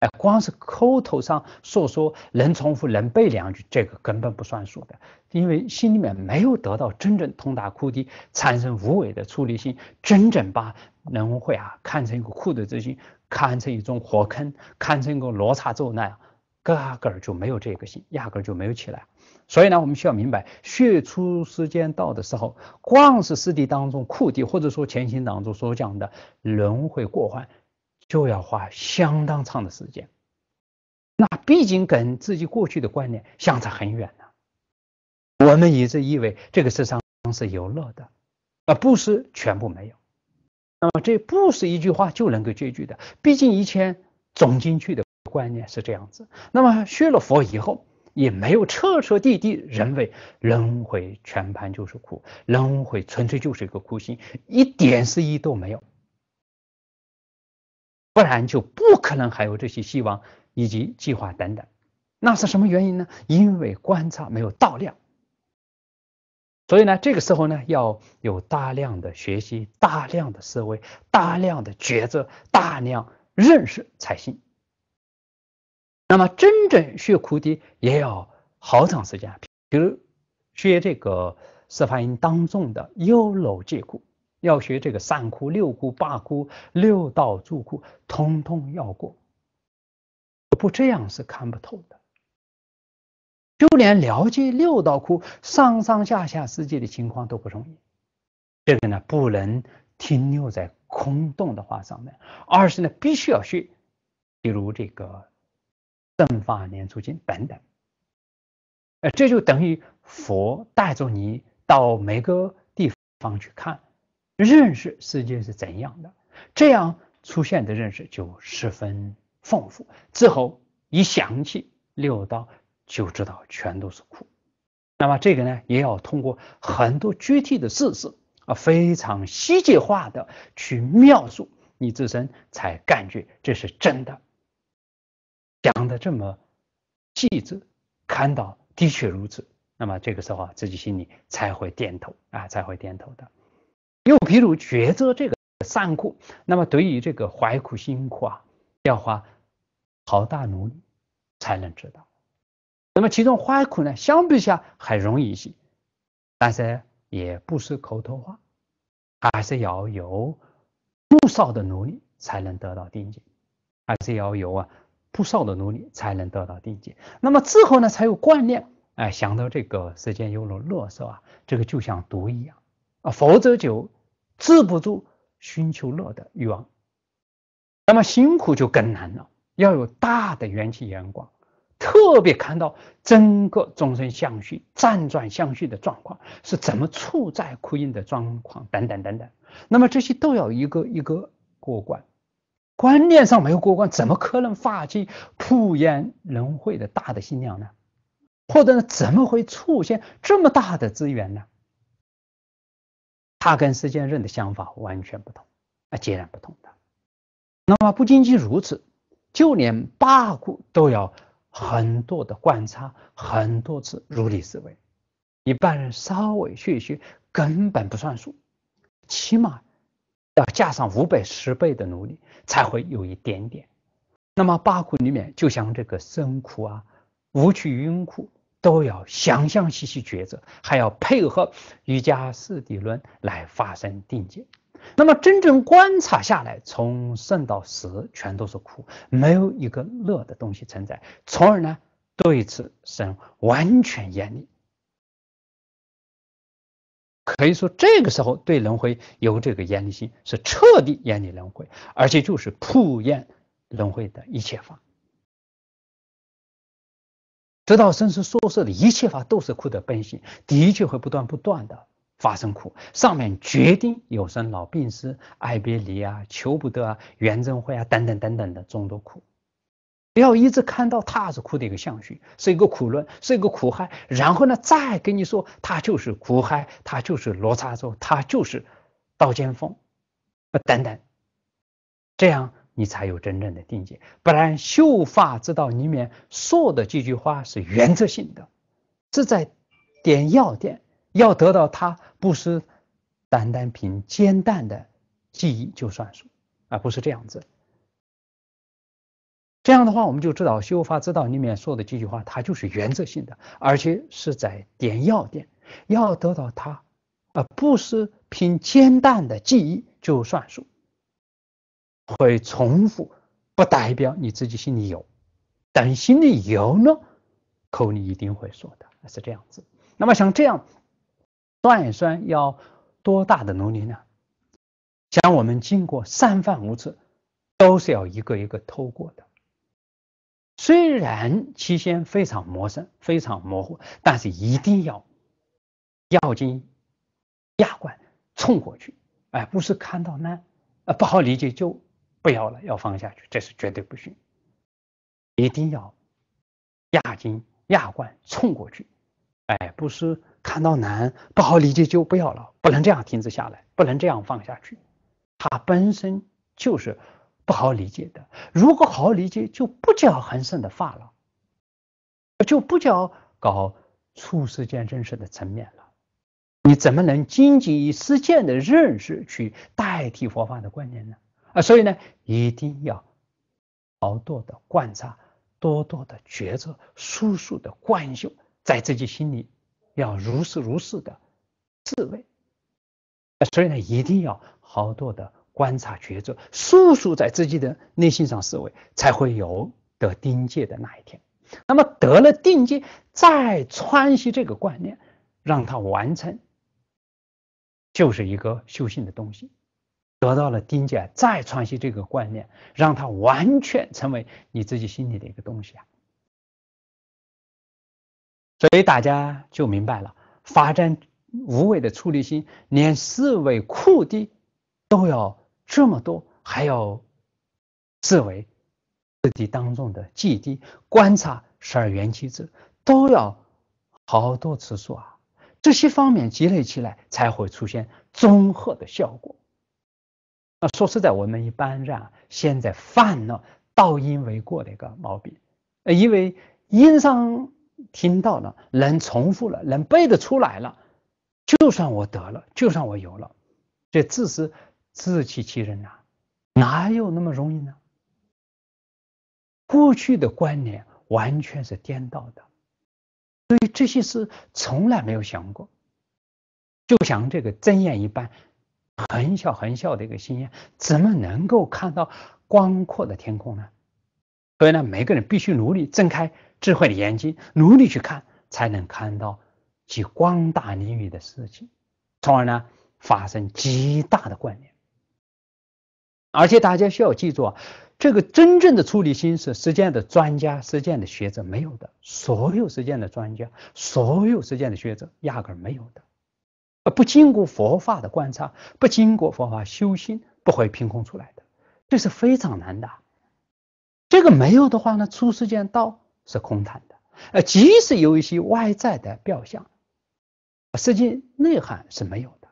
Speaker 1: 哎，光是口头上所说能重复能背两句，这个根本不算数的，因为心里面没有得到真正通达哭谛，产生无为的出离心，真正把人会啊看成一个苦的之心，看成一种火坑，看成一个罗刹咒那样，个个就没有这个心，压根儿就没有起来。所以呢，我们需要明白，血出时间到的时候，光是师地当中库地，或者说前行当中所讲的轮回过患。就要花相当长的时间，那毕竟跟自己过去的观念相差很远呢。我们一直以为这个世上是游乐的，而不是全部没有。那么这不是一句话就能够解决的，毕竟以前总进去的观念是这样子。那么学了佛以后，也没有彻彻底底认为轮回全盘就是苦，轮回纯粹就是一个苦心，一点诗意都没有。不然就不可能还有这些希望以及计划等等，那是什么原因呢？因为观察没有到量，所以呢，这个时候呢，要有大量的学习、大量的思维、大量的抉择、大量认识才行。那么真正学苦的也要好长时间，比如学这个四法音》当中的优柔坚苦。要学这个三窟、六窟、八窟、六道诸窟，通通要过。不这样是看不透的。就连了解六道窟上上下下世界的情况都不容易。这个呢，不能停留在空洞的话上面，而是呢，必须要学，比如这个正法念珠经等等。这就等于佛带着你到每个地方去看。认识世界是怎样的，这样出现的认识就十分丰富。之后一想起六道，就知道全都是苦。那么这个呢，也要通过很多具体的事实啊，非常细节化的去描述，你自身才感觉这是真的。讲的这么细致，看到的确如此，那么这个时候啊，自己心里才会点头啊，才会点头的。又比如抉择这个善苦，那么对于这个怀苦心苦啊，要花好大努力才能知道。那么其中怀苦呢，相比下很容易一些，但是也不是口头话，还是要有不少的努力才能得到定解，还是要有啊不少的努力才能得到定解。那么之后呢，才有观念，哎，想到这个世间有如乐色啊，这个就像毒一样。啊，否则就治不住寻求乐的欲望，那么辛苦就更难了。要有大的缘起眼光，特别看到整个众生相续、辗转相续的状况是怎么处在苦因的状况，等等等等。那么这些都要一个一个过关，观念上没有过关，怎么可能发起普言轮回的大的心量呢？或者怎么会出现这么大的资源呢？他跟世剑刃的想法完全不同，啊，截然不同的。那么不仅仅如此，就连八苦都要很多的观察，很多次如理思维。一般人稍微学一学根本不算数，起码要加上五倍、十倍的努力才会有一点点。那么八苦里面，就像这个生苦啊、无趣蕴苦。都要详详细细抉择，还要配合瑜伽四谛论来发生定解。那么真正观察下来，从生到死全都是苦，没有一个乐的东西存在，从而呢对此生完全严厉。可以说这个时候对轮回有这个严厉性，是彻底严厉轮回，而且就是破厌轮回的一切法。得到生死所寿的一切法都是苦的本性，的确会不断不断的发生苦。上面决定有生老病死、爱别离啊、求不得啊、缘正会啊等等等等的众多苦。不要一直看到它是苦的一个相续，是一个苦论，是一个苦海。然后呢，再跟你说它就是苦海，它就是罗刹洲，它就是刀尖峰啊等等，这样。你才有真正的定解，不然《修法之道》里面说的这句话是原则性的，是在点要点，要得到它不是单单凭煎蛋的记忆就算数，而不是这样子。这样的话，我们就知道《修法之道》里面说的这句话，它就是原则性的，而且是在点要点，要得到它，而不是凭煎蛋的记忆就算数。会重复，不代表你自己心里有，但心里有呢，口里一定会说的，是这样子。那么像这样算一算要多大的努力呢？像我们经过三番五次，都是要一个一个通过的，虽然期限非常陌生、非常模糊，但是一定要咬紧牙关冲过去。哎，不是看到难，呃，不好理解就。不要了，要放下去，这是绝对不行。一定要压金压冠冲过去，哎，不是看到难不好理解就不要了，不能这样停止下来，不能这样放下去。它本身就是不好理解的，如果好理解就不叫恒盛的法了，就不叫搞初世间认识的层面了。你怎么能仅仅以实践的认识去代替佛法的观念呢？啊，所以呢，一定要好多的观察，多多的抉择，速速的惯用，在自己心里要如是如是的思维。所以呢，一定要好多的观察抉择，速速在自己的内心上思维，才会有得定界的那一天。那么得了定界，再穿习这个观念，让它完成，就是一个修行的东西。得到了丁姐再创新这个观念，让它完全成为你自己心里的一个东西啊。所以大家就明白了，发展无为的处理心，连思维库的都要这么多，还要思维自己当中的记忆观察十二元气质都要好多次数啊，这些方面积累起来，才会出现综合的效果。那说实在，我们一般人啊，现在犯了“道因为过”的一个毛病。呃，因为音上听到了，能重复了，能背得出来了，就算我得了，就算我有了，这自私、自欺欺人呐，哪有那么容易呢？过去的观念完全是颠倒的，对这些事从来没有想过。就像这个针眼一般。很小很小的一个心眼，怎么能够看到广阔的天空呢？所以呢，每个人必须努力睁开智慧的眼睛，努力去看，才能看到极光大领域的事情，从而呢发生极大的关联。而且大家需要记住，啊，这个真正的处理心是实践的专家、实践的学者没有的，所有实践的专家、所有实践的学者压根没有的。呃，不经过佛法的观察，不经过佛法修心，不会凭空出来的。这是非常难的。这个没有的话呢，初世间道是空谈的。呃，即使有一些外在的表象，实际内涵是没有的。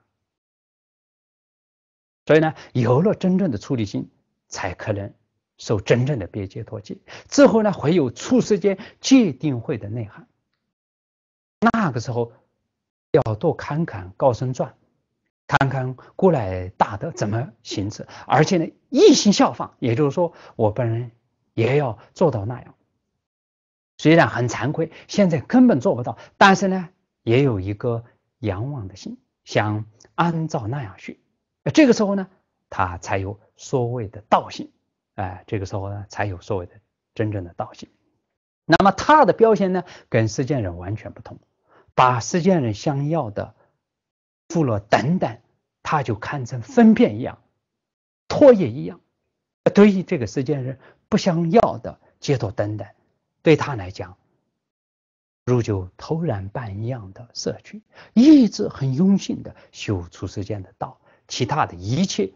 Speaker 1: 所以呢，有了真正的出离心，才可能受真正的边界脱界。之后呢，会有初世间界定会的内涵。那个时候。要多看看高僧传，看看过来大德怎么行持，而且呢，一心效仿，也就是说，我本人也要做到那样。虽然很惭愧，现在根本做不到，但是呢，也有一个仰望的心，想按照那样去。这个时候呢，他才有所谓的道性，哎，这个时候呢，才有所谓的真正的道性。那么他的标签呢，跟世间人完全不同。把世间人想要的、富乐等等，他就看成粪便一样、唾液一样，对于这个世间人不想要的、解脱等等，对他来讲，如就偷然半一样的摄取，一直很用心的修出世间的道，其他的一切。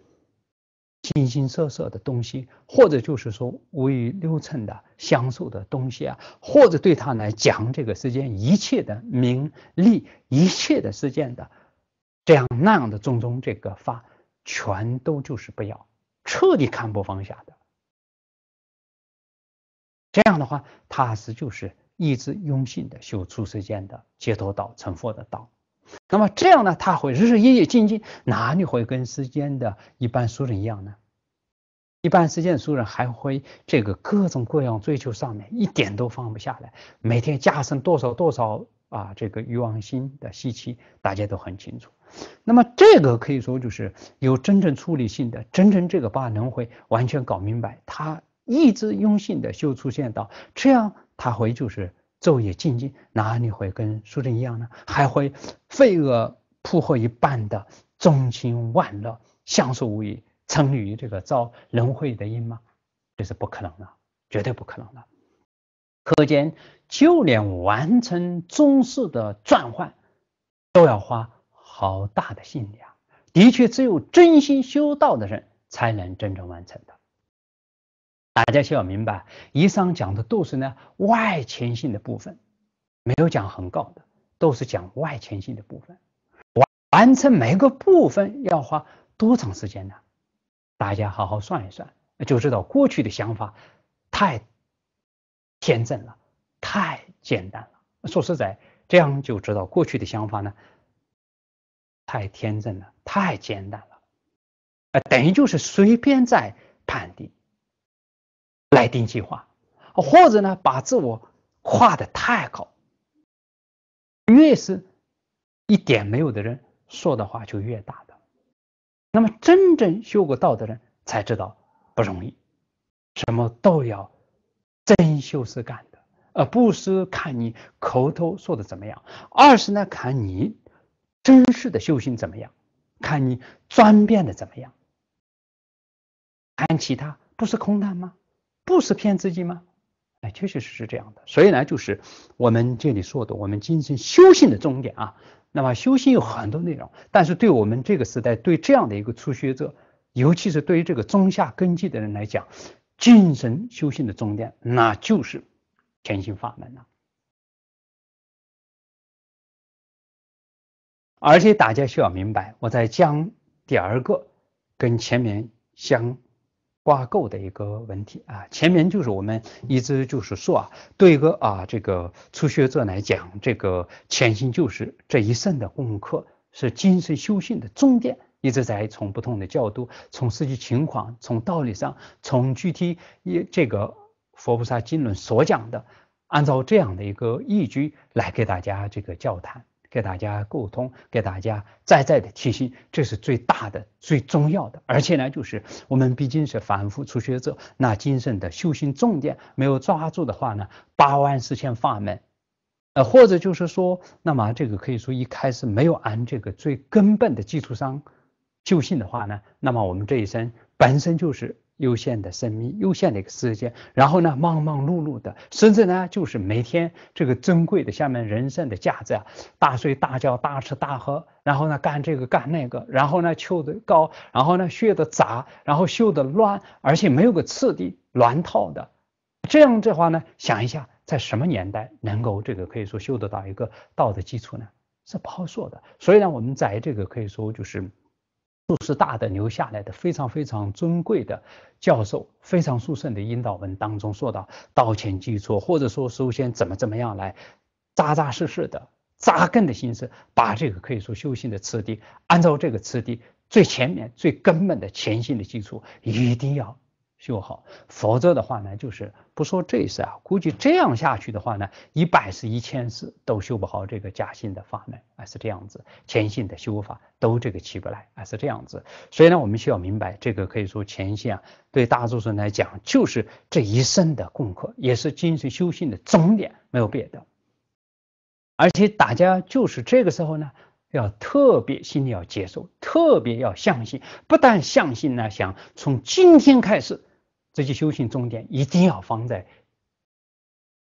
Speaker 1: 形形色色的东西，或者就是说五欲六尘的享受的东西啊，或者对他来讲这个世间一切的名利，一切的世间的这样那样的种种这个法，全都就是不要，彻底看不放下的。这样的话，他是就是一直用心的修出世间、的解脱道、成佛的道。那么这样呢？他会日日夜夜精进，哪里会跟世间的一般俗人一样呢？一般世间俗人还会这个各种各样追求上面一点都放不下来，每天加深多少多少啊！这个欲望心的习气，大家都很清楚。那么这个可以说就是有真正处理性的，真正这个把轮回完全搞明白，他一直用心的修出现道，这样他会就是。昼夜静静，哪里会跟书生一样呢？还会飞蛾扑火一般的钟情万乐，享受无沉溺于这个造轮回的因吗？这是不可能的，绝对不可能的。可见，就连完成宗室的转换，都要花好大的心力啊！的确，只有真心修道的人，才能真正完成的。大家需要明白，以上讲的都是呢外迁性的部分，没有讲很高的，都是讲外迁性的部分。完完成每个部分要花多长时间呢？大家好好算一算，就知道过去的想法太天真了，太简单了。说实在，这样就知道过去的想法呢太天真了，太简单了，呃，等于就是随便在判定。来定计划，或者呢，把自我跨的太高，越是，一点没有的人说的话就越大的。那么真正修过道的人才知道不容易，什么都要真修实干的，而不是看你口头说的怎么样，二是呢，看你真实的修行怎么样，看你转变的怎么样，谈其他不是空谈吗？不是骗自己吗？哎，确确实实这样的。所以呢，就是我们这里说的，我们精神修行的终点啊。那么修行有很多内容，但是对我们这个时代，对这样的一个初学者，尤其是对于这个中下根基的人来讲，精神修行的终点，那就是前行法门了。而且大家需要明白，我在讲第二个，跟前面相。挂钩的一个问题啊，前面就是我们一直就是说啊，对一个啊这个初学者来讲，这个潜心就是这一生的功课，是精神修行的终点，一直在从不同的角度，从实际情况，从道理上，从具体一这个佛菩萨经论所讲的，按照这样的一个依据来给大家这个交谈。给大家沟通，给大家再再的提醒，这是最大的、最重要的。而且呢，就是我们毕竟是凡夫初学者，那今生的修行重点没有抓住的话呢，八万四千法门，呃，或者就是说，那么这个可以说一开始没有按这个最根本的基础上修心的话呢，那么我们这一生本身就是。悠闲的生命，悠闲的一个时间，然后呢，忙忙碌碌的，甚至呢，就是每天这个珍贵的下面人生的价值啊，大睡大觉，大吃大喝，然后呢，干这个干那个，然后呢，求的高，然后呢，学的杂，然后修的乱，而且没有个次第，乱套的，这样的话呢，想一下，在什么年代能够这个可以说修得到一个道的基础呢？是不好说的。所以呢，我们在这个可以说就是。是大的留下来的，非常非常尊贵的教授，非常殊胜的引导文当中说到，道歉基础，或者说首先怎么怎么样来扎扎实实的扎根的心思，把这个可以说修行的次第，按照这个次第最前面最根本的前行的基础，一定要。修好，否则的话呢，就是不说这次啊，估计这样下去的话呢，一百次、一千次都修不好这个假性的法门，啊，是这样子，前性的修法都这个起不来，啊，是这样子。所以呢，我们需要明白，这个可以说前线啊，对大多数人来讲，就是这一生的功课，也是精神修行的终点，没有别的。而且大家就是这个时候呢，要特别心里要接受，特别要相信，不但相信呢，想从今天开始。这些修行重点一定要放在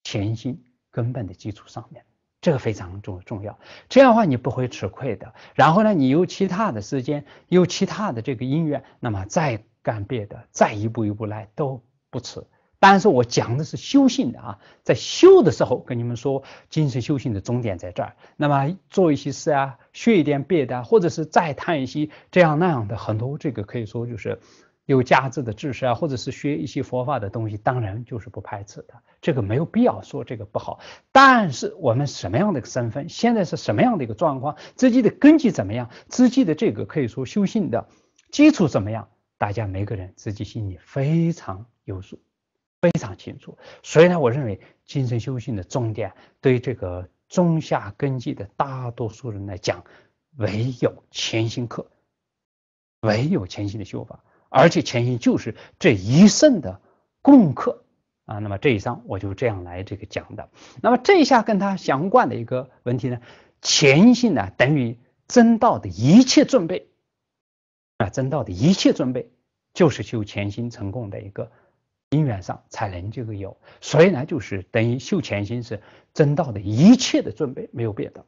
Speaker 1: 潜心根本的基础上面，这个非常重重要。这样的话，你不会吃亏的。然后呢，你有其他的时间，有其他的这个音乐，那么再干别的，再一步一步来都不迟。但是我讲的是修行的啊，在修的时候跟你们说，精神修行的终点在这儿。那么做一些事啊，学一点别的，或者是再探一些这样那样的，很多这个可以说就是。有价值的知识啊，或者是学一些佛法的东西，当然就是不排斥的，这个没有必要说这个不好。但是我们什么样的一个身份，现在是什么样的一个状况，自己的根基怎么样，自己的这个可以说修行的基础怎么样，大家每个人自己心里非常有数，非常清楚。所以呢，我认为精神修行的重点，对这个中下根基的大多数人来讲，唯有潜心课，唯有潜心的修法。而且潜心就是这一生的功课啊，那么这一章我就这样来这个讲的。那么这一下跟他相关的一个问题呢，潜心呢等于真道的一切准备啊，真道的一切准备就是修潜心成功的一个因缘上才能这个有，所以呢就是等于修潜心是真道的一切的准备，没有别的。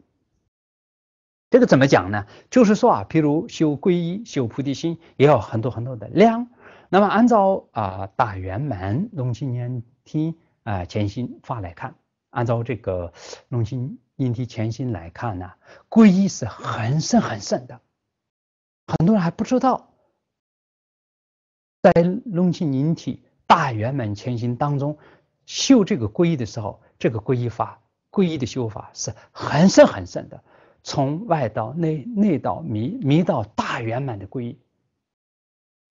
Speaker 1: 这个怎么讲呢？就是说啊，譬如修皈依、修菩提心，也有很多很多的量。那么按照啊大圆满龙庆年听啊前行法来看，按照这个龙庆年听前行来看呢，皈依是很深很深的。很多人还不知道，在龙庆年体大圆满前行当中修这个皈依的时候，这个皈依法、皈依的修法是很深很深的。从外到内，内到迷，迷到大圆满的归；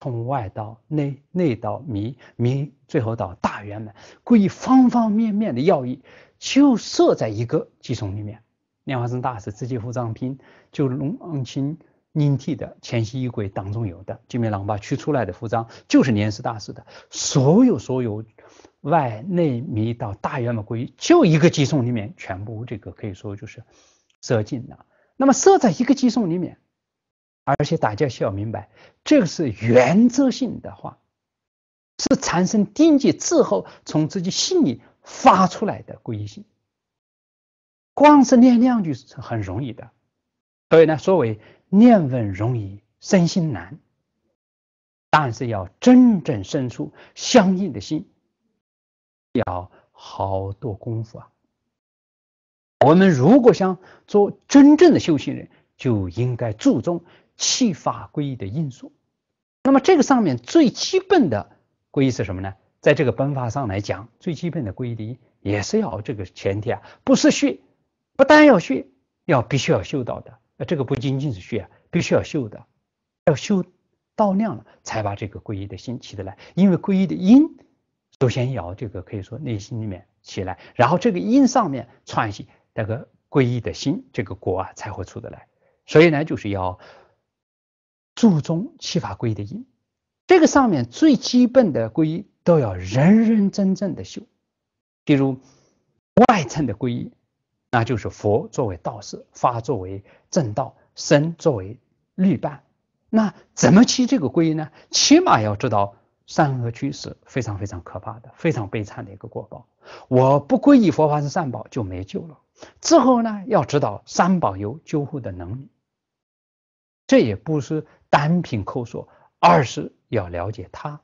Speaker 1: 从外到内，内到迷，迷最后到大圆满。皈依。方方面面的要义，就设在一个集诵里面。莲花生大师直接服装品，就龙王钦宁替的前禧衣柜当中有的，金面狼巴取出来的服装，就是莲师大师的所有。所有外内迷到大圆满归，就一个集诵里面全部这个可以说就是。舍尽了，那么射在一个积颂里面，而且大家需要明白，这个是原则性的话，是产生定界之后从自己心里发出来的规心。光是念两句是很容易的，所以呢，所谓念文容易，身心难。但是要真正生出相应的心，要好多功夫啊。我们如果想做真正的修行人，就应该注重气法归依的因素。那么这个上面最基本的归依是什么呢？在这个本法上来讲，最基本的归依的也是要这个前提啊，不是学，不但要学，要必须要修到的。这个不仅仅是学，必须要修的，要修到量了，才把这个归依的心起得来。因为归依的因，首先要这个可以说内心里面起来，然后这个因上面串起。那个皈依的心，这个果啊才会出得来。所以呢，就是要注重七法皈依的因。这个上面最基本的皈依，都要认认真真的修。比如外层的皈依，那就是佛作为道士，法作为正道，身作为律伴。那怎么起这个皈依呢？起码要知道。善恶趋势非常非常可怕的，非常悲惨的一个果报。我不皈依佛法是善报就没救了。之后呢，要知道三宝有救护的能力，这也不是单凭口说，二是要了解他，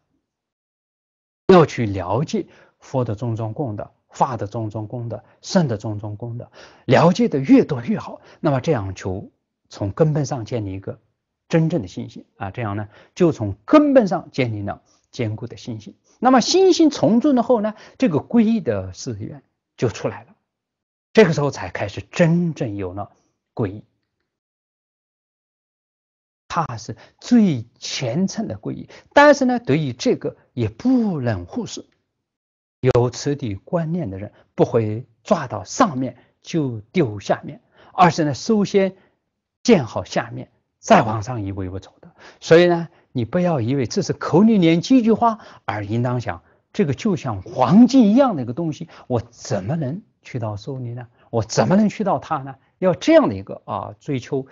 Speaker 1: 要去了解佛的种种功德、法的种种功德、圣的种种功德，了解的越多越好。那么这样求，从根本上建立一个真正的信心啊，这样呢就从根本上建立了。坚固的信心那么信心重从了后呢，这个皈的寺院就出来了，这个时候才开始真正有了皈依，他是最虔诚的皈依。但是呢，对于这个也不能忽视，有此底观念的人不会抓到上面就丢下面，而是呢，首先建好下面，再往上一步一步走的。所以呢。你不要以为这是口里念几句话，而应当想，这个就像黄金一样的一个东西，我怎么能去到手里呢？我怎么能去到它呢？要这样的一个啊，追求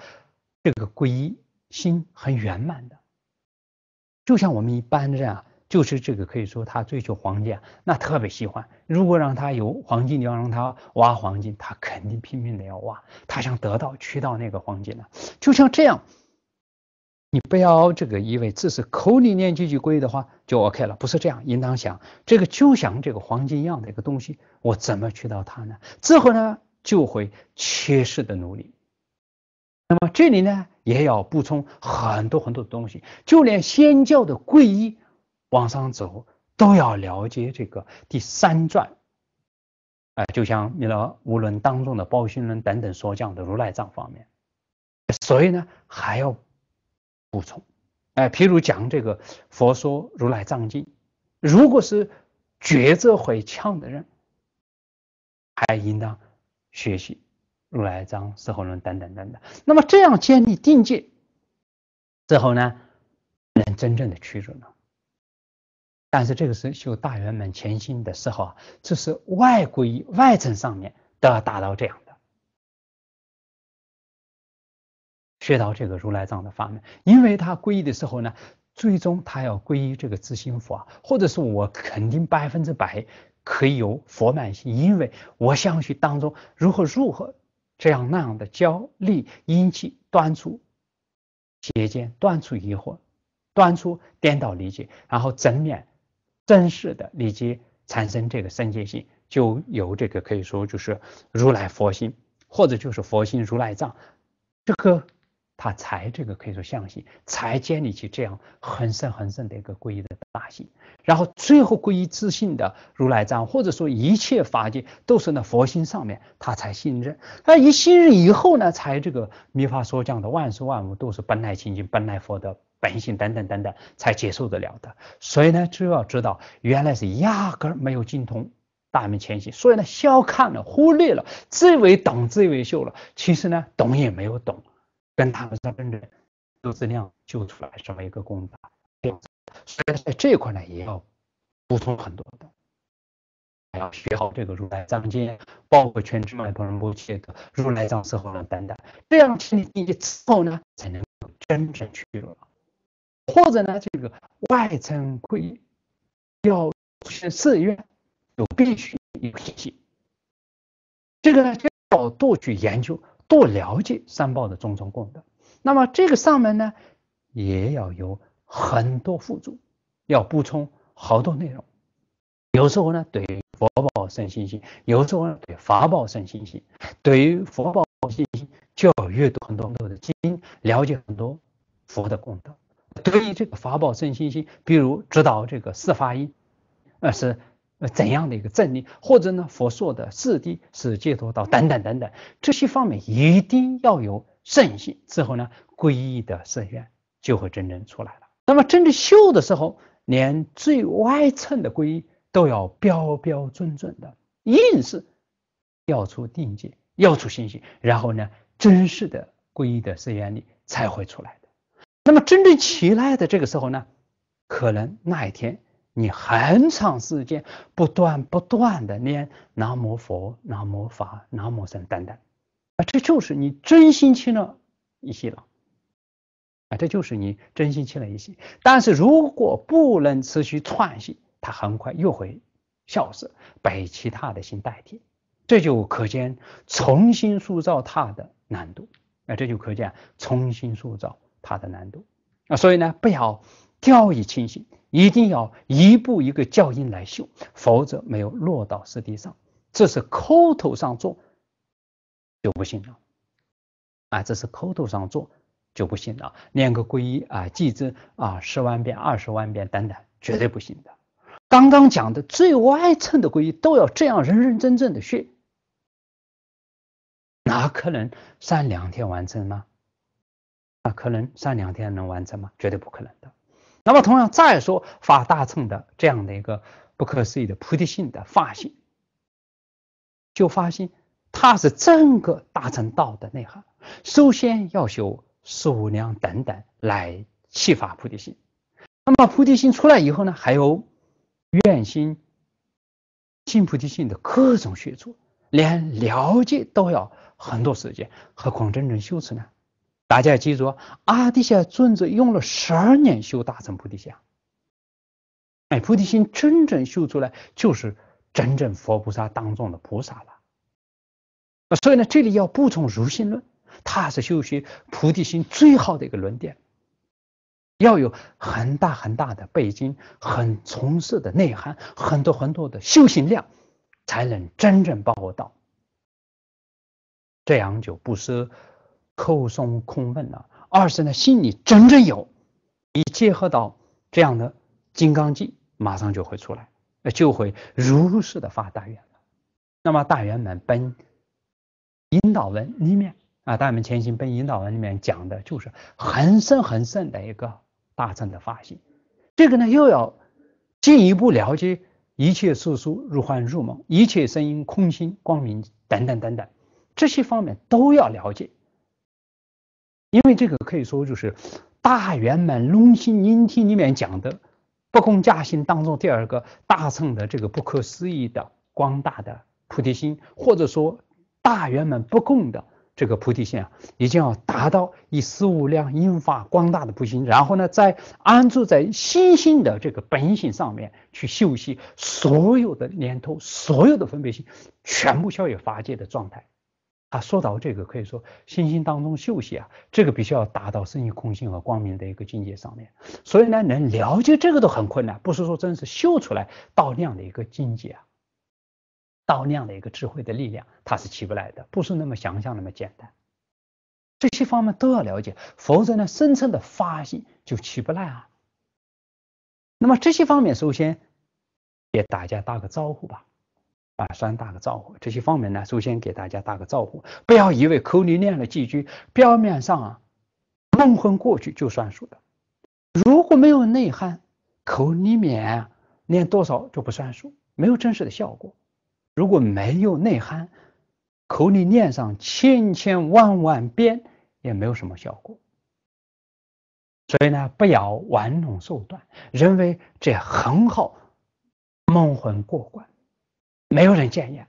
Speaker 1: 这个皈依心很圆满的，就像我们一般人啊，就是这个可以说他追求黄金，那特别喜欢。如果让他有黄金，你要让他挖黄金，他肯定拼命的要挖，他想得到、去到那个黄金呢。就像这样。你不要这个以为只是口里念几句皈的话就 OK 了，不是这样，应当想这个就像这个黄金一样的一个东西，我怎么去到它呢？之后呢就会切实的努力。那么这里呢也要补充很多很多的东西，就连先教的皈依往上走都要了解这个第三转，哎，就像你的无论当中的包心论等等所讲的如来藏方面，所以呢还要。补充，哎，譬如讲这个佛说如来藏经，如果是觉者会强的人，还应当学习如来藏、四吼论等等等等。那么这样建立定界之后呢，能真正的取逐呢？但是这个时候大圆满前行的时候啊，这是外归外层上面都要达到这样。学到这个如来藏的法门，因为他皈依的时候呢，最终他要皈依这个自心佛，或者是我肯定百分之百可以有佛满心，因为我相信当中如何如何这样那样的焦虑、阴气断出邪见断出疑惑断出颠倒理解，然后正面真实的理解产生这个生界性，就有这个可以说就是如来佛心，或者就是佛心如来藏这个。他才这个可以说相信，才建立起这样很深很深的一个皈依的大系，然后最后皈依自信的如来藏，或者说一切法界都是那佛心上面，他才信任。那一信任以后呢，才这个弥法所讲的万事万物都是本来清净、本来佛的本性等等等等，才接受得了的。所以呢，就要知道原来是压根儿没有精通大明前行，所以呢，小看了、忽略了，自以为懂、自以为秀了，其实呢，懂也没有懂。跟他们再认真多资料救出来这么一个功德，所以在这块呢也要补充很多的，还要学好这个如来藏经，包括全知麦彭波切的《如来藏色吼》等等，这样去你解之后呢，才能够真正去了。或者呢，这个外层会依，要去寺院，就必须有信系。这个呢，要多去研究。多了解三宝的种种功德，那么这个上面呢，也要有很多辅助，要补充好多内容。有时候呢，对佛宝生信心；有时候呢，对法宝生信心。对于佛宝信心，就要阅读很多很多的经，了解很多佛的功德。对于这个法宝生信心，比如指导这个四法音，那是。怎样的一个正念，或者呢，佛说的四谛、是解脱道等等等等，这些方面一定要有正性，之后呢，皈依的圣愿就会真正出来了。那么真正修的时候，连最外层的皈依都要标标准准的，硬是要出定界，要出信心，然后呢，真实的皈依的色愿力才会出来的。那么真正起来的这个时候呢，可能那一天。你很长时间不断不断的念南无佛、南无法、南无僧等等，啊，这就是你真心亲了一些了，啊，这就是你真心亲了一些。但是如果不能持续串戏，它很快又会消失，被其他的心代替。这就可见重新塑造它的难度，啊，这就可见重新塑造它的难度。啊，所以呢，不要。掉以轻心，一定要一步一个脚印来修，否则没有落到实地上，这是口头上做就不行了啊！这是口头上做就不行了。念个皈依啊，记之啊，十万遍、二十万遍等等，绝对不行的。刚刚讲的最外层的皈依都要这样认认真真的学，哪可能三两天完成吗？那可能三两天能完成吗？绝对不可能的。那么，同样再说发大乘的这样的一个不可思议的菩提心的发心，就发心，它是整个大乘道的内涵。首先要修数量等等来启发菩提心。那么菩提心出来以后呢，还有愿心、信菩提心的各种学说，连了解都要很多时间，何况真正修持呢？大家记住，阿底峡尊者用了十二年修大乘菩提心，哎，菩提心真正修出来，就是真正佛菩萨当中的菩萨了。所以呢，这里要补充《如心论》，它是修学菩提心最好的一个论点，要有很大很大的背景、很充实的内涵、很多很多的修行量，才能真正把握到，这样就不失。口松空问了，二是呢心里真正有，一结合到这样的金刚经，马上就会出来，那就会如实的发大愿了。那么大圆满本引导文里面啊，大圆满前行本引导文里面讲的就是很深很深的一个大乘的发心。这个呢又要进一步了解一切世俗入幻入梦，一切声音空心光明等等等等这些方面都要了解。因为这个可以说就是《大圆满隆心宁体》里面讲的不共加心当中第二个大乘的这个不可思议的光大的菩提心，或者说大圆满不共的这个菩提心啊，一定要达到以十五量引发光大的菩提心，然后呢再安住在心性的这个本性上面去休息所有的念头、所有的分别心，全部消于法界的状态。他说到这个，可以说心星当中休息啊，这个必须要达到生于空性和光明的一个境界上面。所以呢，能了解这个都很困难，不是说真是秀出来道量的一个境界啊，道量的一个智慧的力量，它是起不来的，不是那么想象那么简单。这些方面都要了解，否则呢，深层的发心就起不来啊。那么这些方面，首先给大家打个招呼吧。算打个招呼，这些方面呢，首先给大家打个招呼，不要以为口里念了几句，表面上啊蒙混过去就算数的。如果没有内涵，口里面念多少就不算数，没有真实的效果。如果没有内涵，口里念上千千万万遍也没有什么效果。所以呢，不要玩弄手段，认为这很好蒙混过关。没有人建议，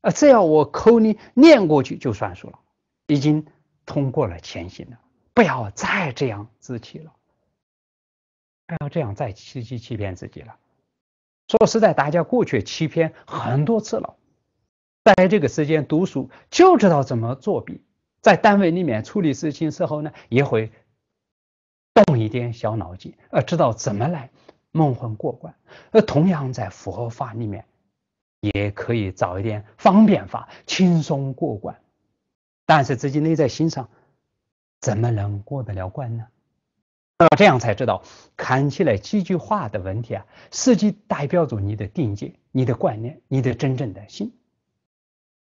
Speaker 1: 啊，只要我口里念过去就算数了，已经通过了前行了，不要再这样自欺了，不要这样再欺欺欺骗自己了。说实在，大家过去欺骗很多次了，在这个时间读书就知道怎么作弊，在单位里面处理事情时候呢，也会动一点小脑筋，呃，知道怎么来蒙混过关。呃，同样在佛法里面。也可以找一点方便法，轻松过关。但是自己内在心上怎么能过得了关呢？那这样才知道，看起来几句话的问题啊，实际代表着你的定界、你的观念、你的真正的心。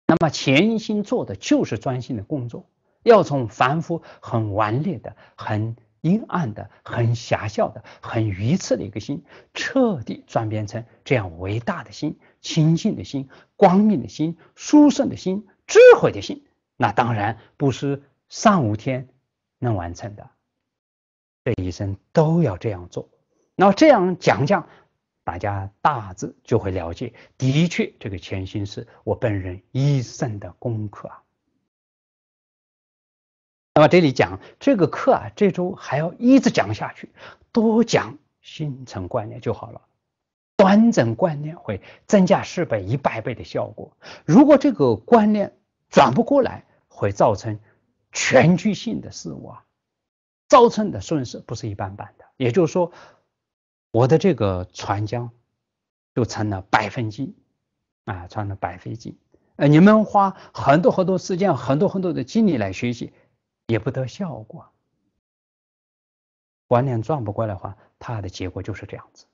Speaker 1: 那么潜心做的就是专心的工作，要从凡夫很顽劣的、很阴暗的、很狭小的、很愚痴的一个心，彻底转变成这样伟大的心。清净的心、光明的心、殊胜的心、智慧的心，那当然不是上五天能完成的。这一生都要这样做。那么这样讲讲，大家大致就会了解。的确，这个潜心是我本人一生的功课。啊。那么这里讲这个课啊，这周还要一直讲下去，多讲心诚观念就好了。端正观念会增加十倍、一百倍的效果。如果这个观念转不过来，会造成全局性的事物啊，造成的损失不是一般般的。也就是说，我的这个传讲就成了百分之一啊，成了百分之呃，你们花很多很多时间、很多很多的精力来学习，也不得效果。观念转不过来的话，它的结果就是这样子。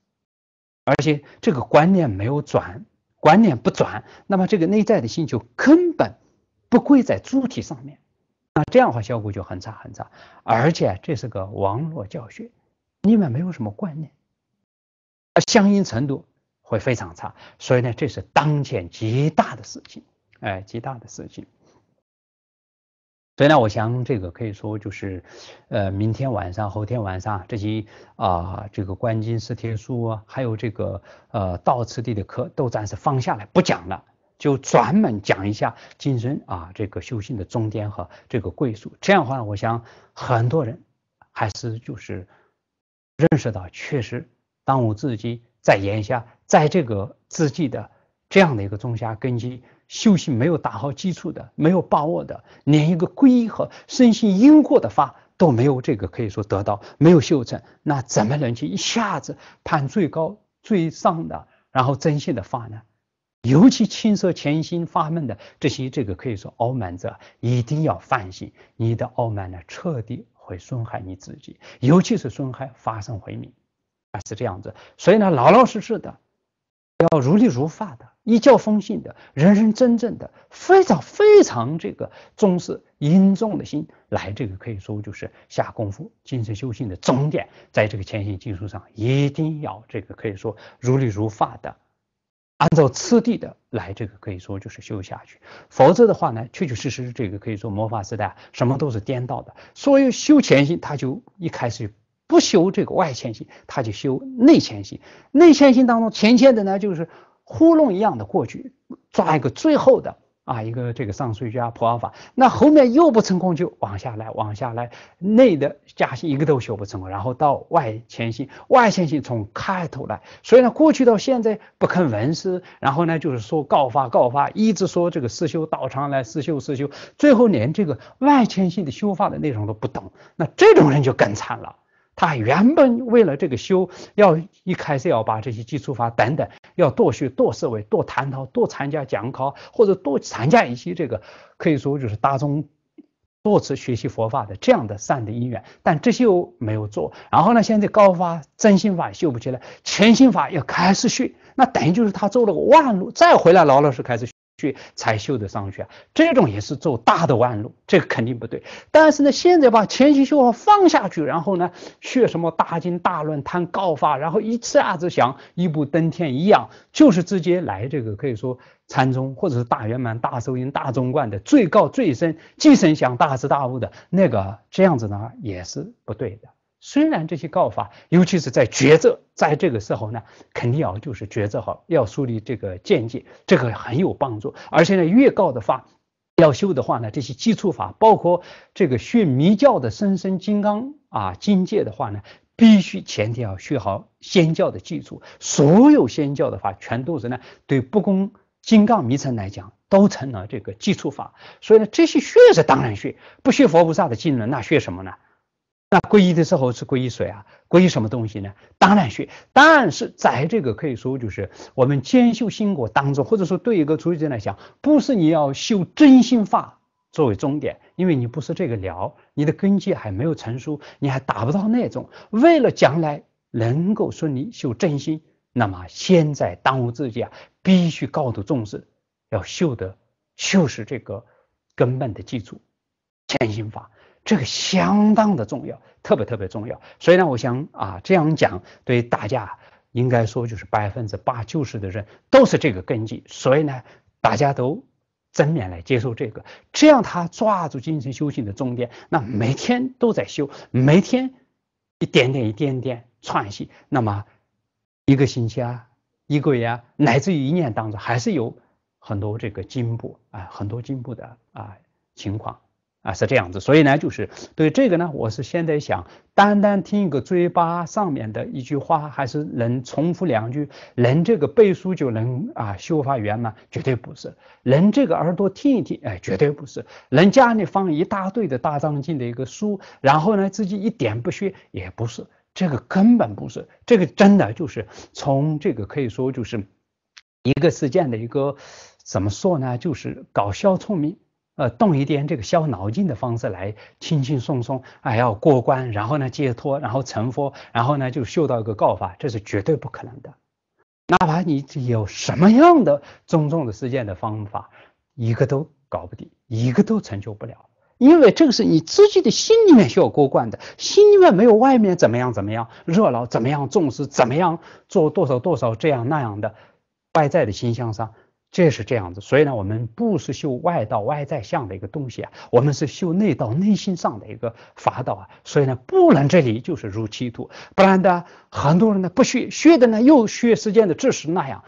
Speaker 1: 而且这个观念没有转，观念不转，那么这个内在的心就根本不跪在主体上面，那这样的话效果就很差很差。而且这是个网络教学，你们没有什么观念，相应程度会非常差。所以呢，这是当前极大的事情，哎，极大的事情。所以呢，我想这个可以说就是，呃，明天晚上、后天晚上这些啊，这个观经、四帖书啊，还有这个呃道次地的课，都暂时放下来不讲了，就专门讲一下今生啊这个修行的终点和这个归宿。这样的话，我想很多人还是就是认识到，确实当务之急在眼下，在这个自己的这样的一个中下根基。修行没有打好基础的，没有把握的，连一个皈依和深信因果的法都没有，这个可以说得到没有修成，那怎么能去一下子攀最高最上的，然后真心的发呢？尤其青涩潜心发闷的这些，这个可以说傲慢者一定要反省，你的傲慢呢，彻底会损害你自己，尤其是损害发生毁灭。啊是这样子。所以呢，老老实实的，要如理如法的。一教风信的，人人真正的非常非常这个重视因重的心来，这个可以说就是下功夫，精神修行的终点，在这个前行技术上一定要这个可以说如理如法的，按照次第的来，这个可以说就是修下去，否则的话呢，确确实实这个可以说魔法时代什么都是颠倒的，所以修前行他就一开始不修这个外前心，他就修内前心，内前心当中前切的呢就是。糊弄一样的过去，抓一个最后的啊一个这个上师加普尔法，那后面又不成功就往下来往下来内的加性一个都修不成功，然后到外前性，外前性从开头来，所以呢过去到现在不肯闻思，然后呢就是说告发告发，一直说这个思修道场来思修思修，最后连这个外迁性的修法的内容都不懂，那这种人就更惨了。他原本为了这个修，要一开始要把这些基础法等等，要多学、多思维、多探讨、多参加讲考，或者多参加一些这个可以说就是大众多次学习佛法的这样的善的因缘，但这些没有做。然后呢，现在高发真心法修不起来，全心法要开始学，那等于就是他走了个弯路，再回来老老实实开始学。去才修得上去啊！这种也是走大的弯路，这个肯定不对。但是呢，现在把前期修好放下去，然后呢，学什么大经大论、谈告法，然后一下子想一步登天一样，就是直接来这个，可以说禅宗或者是大圆满、大收音、大中观的最高最深、即生想大智大悟的那个，这样子呢也是不对的。虽然这些告法，尤其是在抉择，在这个时候呢，肯定要就是抉择好，要树立这个见解，这个很有帮助。而且呢，越告的话，要修的话呢，这些基础法，包括这个学弥教的生生金刚啊，境界的话呢，必须前提要学好仙教的基础。所有仙教的话，全都是呢，对不公金刚迷城来讲，都成了这个基础法。所以呢，这些学是当然学，不学佛菩萨的经论，那学什么呢？那皈依的时候是皈依谁啊？皈依什么东西呢？当然学，但是在这个可以说就是我们兼修心果当中，或者说对一个初学者来讲，不是你要修真心法作为终点，因为你不是这个了，你的根基还没有成熟，你还达不到那种。为了将来能够顺利修真心，那么现在当务之急啊，必须高度重视，要修的，就是这个根本的基础，潜心法。这个相当的重要，特别特别重要。所以呢，我想啊，这样讲对大家应该说就是百分之八九十的人都是这个根基。所以呢，大家都正面来接受这个，这样他抓住精神修行的重点，那每天都在修，每天一点点一点点串习，那么一个星期啊、一个月啊，乃至于一年当中，还是有很多这个进步啊，很多进步的啊情况。啊，是这样子，所以呢，就是对这个呢，我是现在想，单单听一个嘴巴上面的一句话，还是能重复两句，能这个背书就能啊修法圆满？绝对不是，能这个耳朵听一听，哎，绝对不是，能家里放一大堆的大藏经的一个书，然后呢自己一点不学，也不是，这个根本不是，这个真的就是从这个可以说就是一个事件的一个怎么说呢？就是搞笑聪明。呃，动一点这个消脑筋的方式来轻轻松松，哎，要过关，然后呢解脱，然后成佛，然后呢就嗅到一个告法，这是绝对不可能的。哪怕你有什么样的种种的实践的方法，一个都搞不定，一个都成就不了，因为这个是你自己的心里面要过关的，心里面没有外面怎么样怎么样热闹，怎么样重视，怎么样做多少多少这样那样的外在的形象上。这是这样子，所以呢，我们不是修外道外在相的一个东西啊，我们是修内道内心上的一个法道啊，所以呢，不能这里就是如其途，不然的很多人呢不学，学的呢又学时间的知识那样，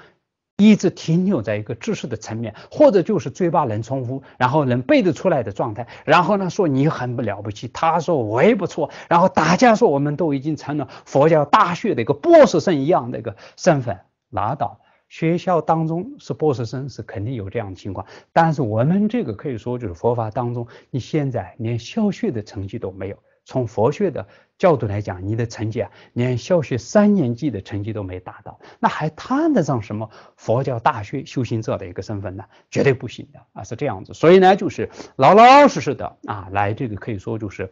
Speaker 1: 一直停留在一个知识的层面，或者就是嘴巴能重复，然后能背得出来的状态，然后呢说你很不了不起，他说我也不错，然后大家说我们都已经成了佛教大学的一个博士生一样的一个身份，拉倒。学校当中是博士生是肯定有这样的情况，但是我们这个可以说就是佛法当中，你现在连小学的成绩都没有。从佛学的角度来讲，你的成绩啊，连小学三年级的成绩都没达到，那还谈得上什么佛教大学修行者的一个身份呢？绝对不行的啊，是这样子。所以呢，就是老老实实的啊，来这个可以说就是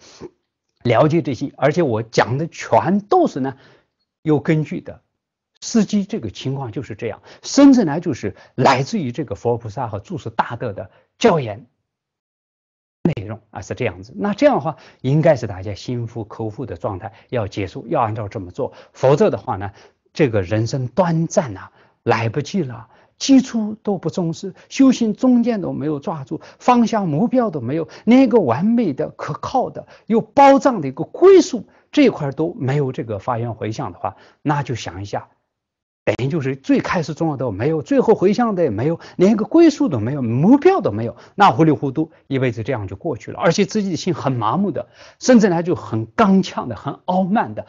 Speaker 1: 了解这些，而且我讲的全都是呢有根据的。司机，这个情况就是这样。甚至呢，就是来自于这个佛菩萨和诸佛大德的教言内容啊，是这样子。那这样的话，应该是大家心服口服的状态，要结束，要按照这么做。否则的话呢，这个人生短暂啊，来不及了。基础都不重视，修行中间都没有抓住方向、目标都没有，连一个完美的、可靠的有保障的一个归宿这一块都没有，这个发愿回向的话，那就想一下。等于就是最开始重要的没有，最后回向的也没有，连一个归宿都没有，目标都没有，那糊里糊涂一辈子这样就过去了。而且自己的心很麻木的，甚至呢就很刚强的、很傲慢的，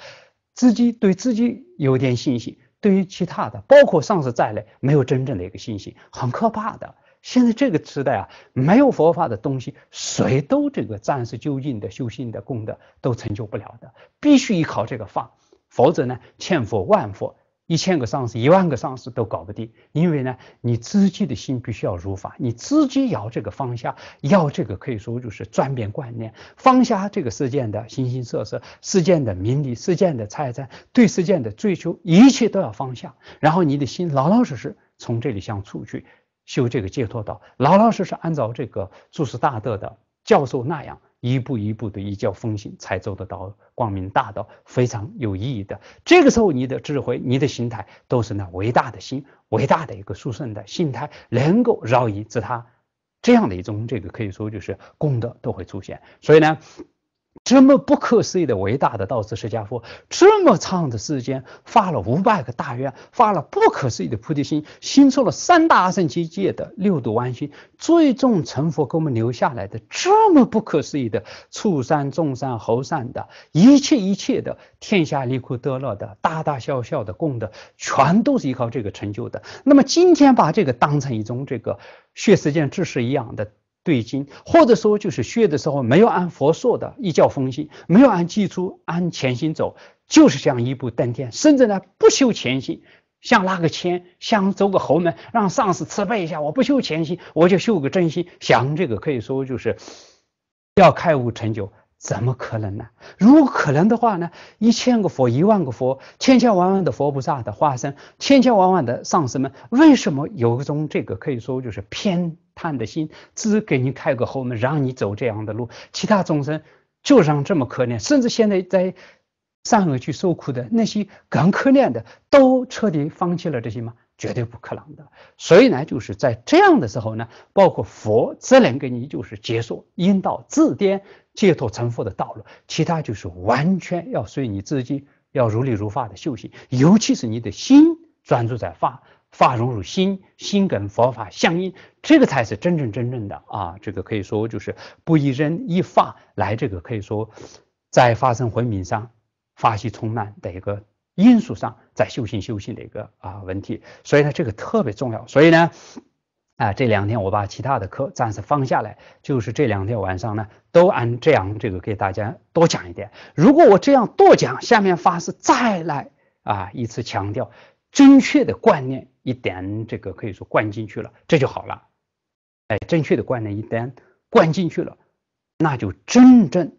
Speaker 1: 自己对自己有点信心，对于其他的，包括上司在内，没有真正的一个信心，很可怕的。现在这个时代啊，没有佛法的东西，谁都这个暂时究竟的修心的功德都成就不了的，必须依靠这个法，否则呢，千佛万佛。一千个上司，一万个上司都搞不定，因为呢，你自己的心必须要如法，你自己要这个放下，要这个可以说就是转变观念，放下这个事件的形形色色，事件的名利，事件的财产，对事件的追求，一切都要放下，然后你的心老老实实从这里向出去修这个解脱道，老老实实按照这个诸师大德的教授那样。一步一步的移教奉行，才做得到光明大道，非常有意义的。这个时候，你的智慧、你的心态，都是那伟大的心、伟大的一个殊胜的心态，能够饶以自他，这样的一种这个可以说就是功德都会出现。所以呢。这么不可思议的伟大的道士释迦佛，这么长的时间发了五百个大愿，发了不可思议的菩提心，修出了三大阿僧祇界的六度万行，最终成佛给我们留下来的，这么不可思议的畜生、众生、猴善的一切一切的天下离苦得乐的，大大小小的功德，全都是依靠这个成就的。那么今天把这个当成一种这个血世间知是一样的。对经，或者说就是学的时候没有按佛说的一教风行，没有按基础按前行走，就是这样一步登天。甚至呢，不修前行，想拉个签，想走个后门，让上司慈悲一下。我不修前行，我就修个真心。想这个可以说就是要开悟成就。怎么可能呢？如果可能的话呢？一千个佛，一万个佛，千千万万的佛菩萨的化身，千千万万的上师们，为什么有种这个可以说就是偏袒的心，只给你开个后门，让你走这样的路？其他众生就让这么可怜，甚至现在在上恶去受苦的那些更可怜的，都彻底放弃了这些吗？绝对不可能的。所以呢，就是在这样的时候呢，包括佛只能给你就是解说、引道自颠。解脱成佛的道路，其他就是完全要随你自己，要如理如法的修行，尤其是你的心专注在法，法融入心，心跟佛法相应，这个才是真正真正的啊，这个可以说就是不依人依法来，这个可以说在发生昏迷上发起冲满的一个因素上，在修行修行的一个啊问题，所以呢，这个特别重要，所以呢。啊，这两天我把其他的课暂时放下来，就是这两天晚上呢，都按这样这个给大家多讲一点。如果我这样多讲，下面发誓再来啊一次强调，正确的观念一点，这个可以说灌进去了，这就好了。哎，正确的观念一点灌进去了，那就真正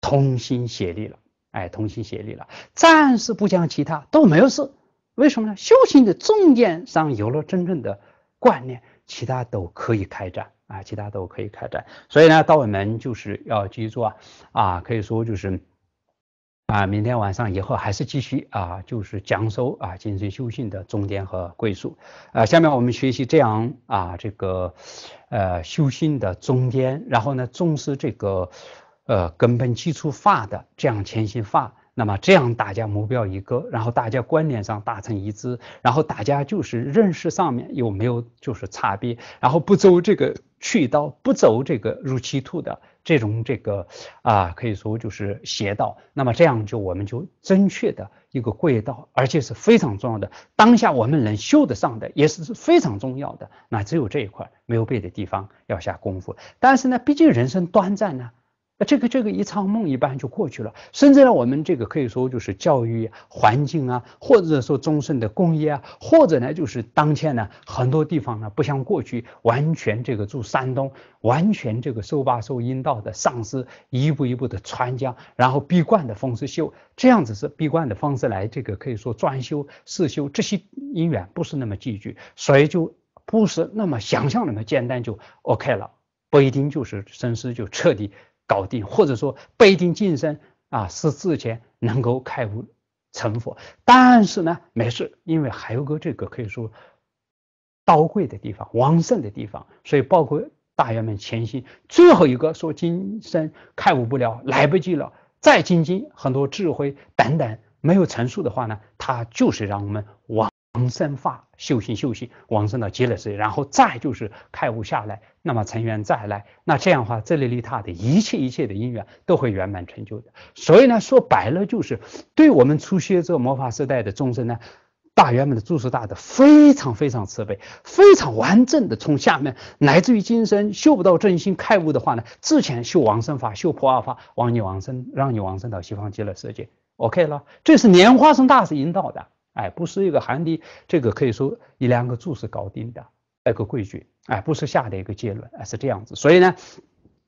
Speaker 1: 同心协力了。哎，同心协力了，暂时不讲其他都没有事，为什么呢？修行的重点上有了真正的观念。其他都可以开展啊，其他都可以开展。所以呢，道友们就是要记住啊，可以说就是啊，明天晚上以后还是继续啊，就是讲授啊，精神修行的中点和归宿。啊。下面我们学习这样啊，这个呃，修心的中间，然后呢，重视这个呃，根本基础法的这样前行法。那么这样大家目标一个，然后大家观念上达成一致，然后大家就是认识上面有没有就是差别，然后不走这个渠道，不走这个入歧途的这种这个啊，可以说就是邪道。那么这样就我们就正确的一个贵道，而且是非常重要的。当下我们能修得上的，也是是非常重要的。那只有这一块没有背的地方要下功夫。但是呢，毕竟人生短暂呢。那这个这个一场梦一般就过去了。甚至呢，我们这个可以说就是教育环境啊，或者说终身的工业，或者呢，就是当前呢很多地方呢，不像过去完全这个住山东，完全这个收把收阴道的丧尸一步一步的穿江，然后闭关的方式修，这样子是闭关的方式来这个可以说专修试修这些因缘不是那么几聚，所以就不是那么想象那么简单就 OK 了，不一定就是生死就彻底。搞定，或者说不一定晋升啊，是之前能够开悟成佛，但是呢，没事，因为还有个这个可以说高贵的地方、旺盛的地方，所以包括大员们前行最后一个说今生开悟不了、来不及了、再精进很多智慧等等没有成熟的话呢，他就是让我们往。往生法修行修行，往生到极乐世界，然后再就是开悟下来，那么成缘再来，那这样的话，这里利他的一切一切的因缘都会圆满成就的。所以呢，说白了就是，对我们初学这魔法时代的众生呢，大圆满的住持大的非常非常慈悲，非常完整的从下面来自于今生修不到正心开悟的话呢，之前修往生法修普萨法，往你往生让你往生到西方极乐世界，OK 了，这是莲花生大师引导的。哎，不是一个寒的，这个可以说一两个柱是搞定的，那个规矩，哎，不是下的一个结论，哎，是这样子，所以呢，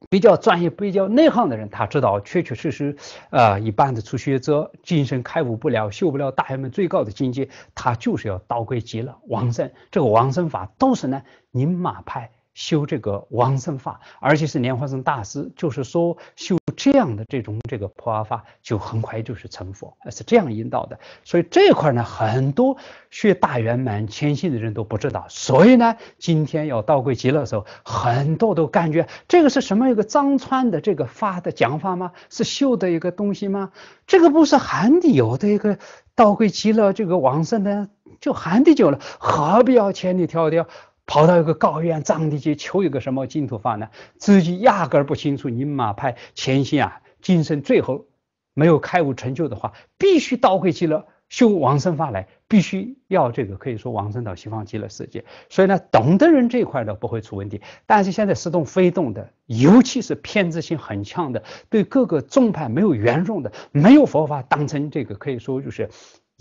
Speaker 1: 比较专业、比较内行的人，他知道确确实实，呃，一般的初学者精神开悟不了，修不了大圆满最高的境界，他就是要倒归极了，王胜这个王胜法都是呢宁马派。修这个往生法，而且是莲花生大师，就是说修这样的这种这个普阿法，就很快就是成佛。呃，是这样引导的。所以这块呢，很多学大圆满、千信的人都不知道。所以呢，今天要到归极乐时候，很多都感觉这个是什么一个张川的这个法的讲法吗？是修的一个东西吗？这个不是寒地有的一个道归极乐这个往生呢，就寒地久了，何必要千里迢迢？跑到一个高原藏地去求一个什么净土法呢？自己压根儿不清楚。你马派前行啊，今生最后没有开悟成就的话，必须倒回极乐修往生法来，必须要这个可以说往生到西方极乐世界。所以呢，懂的人这块呢不会出问题，但是现在似动非动的，尤其是偏执性很强的，对各个宗派没有圆融的，没有佛法当成这个可以说就是。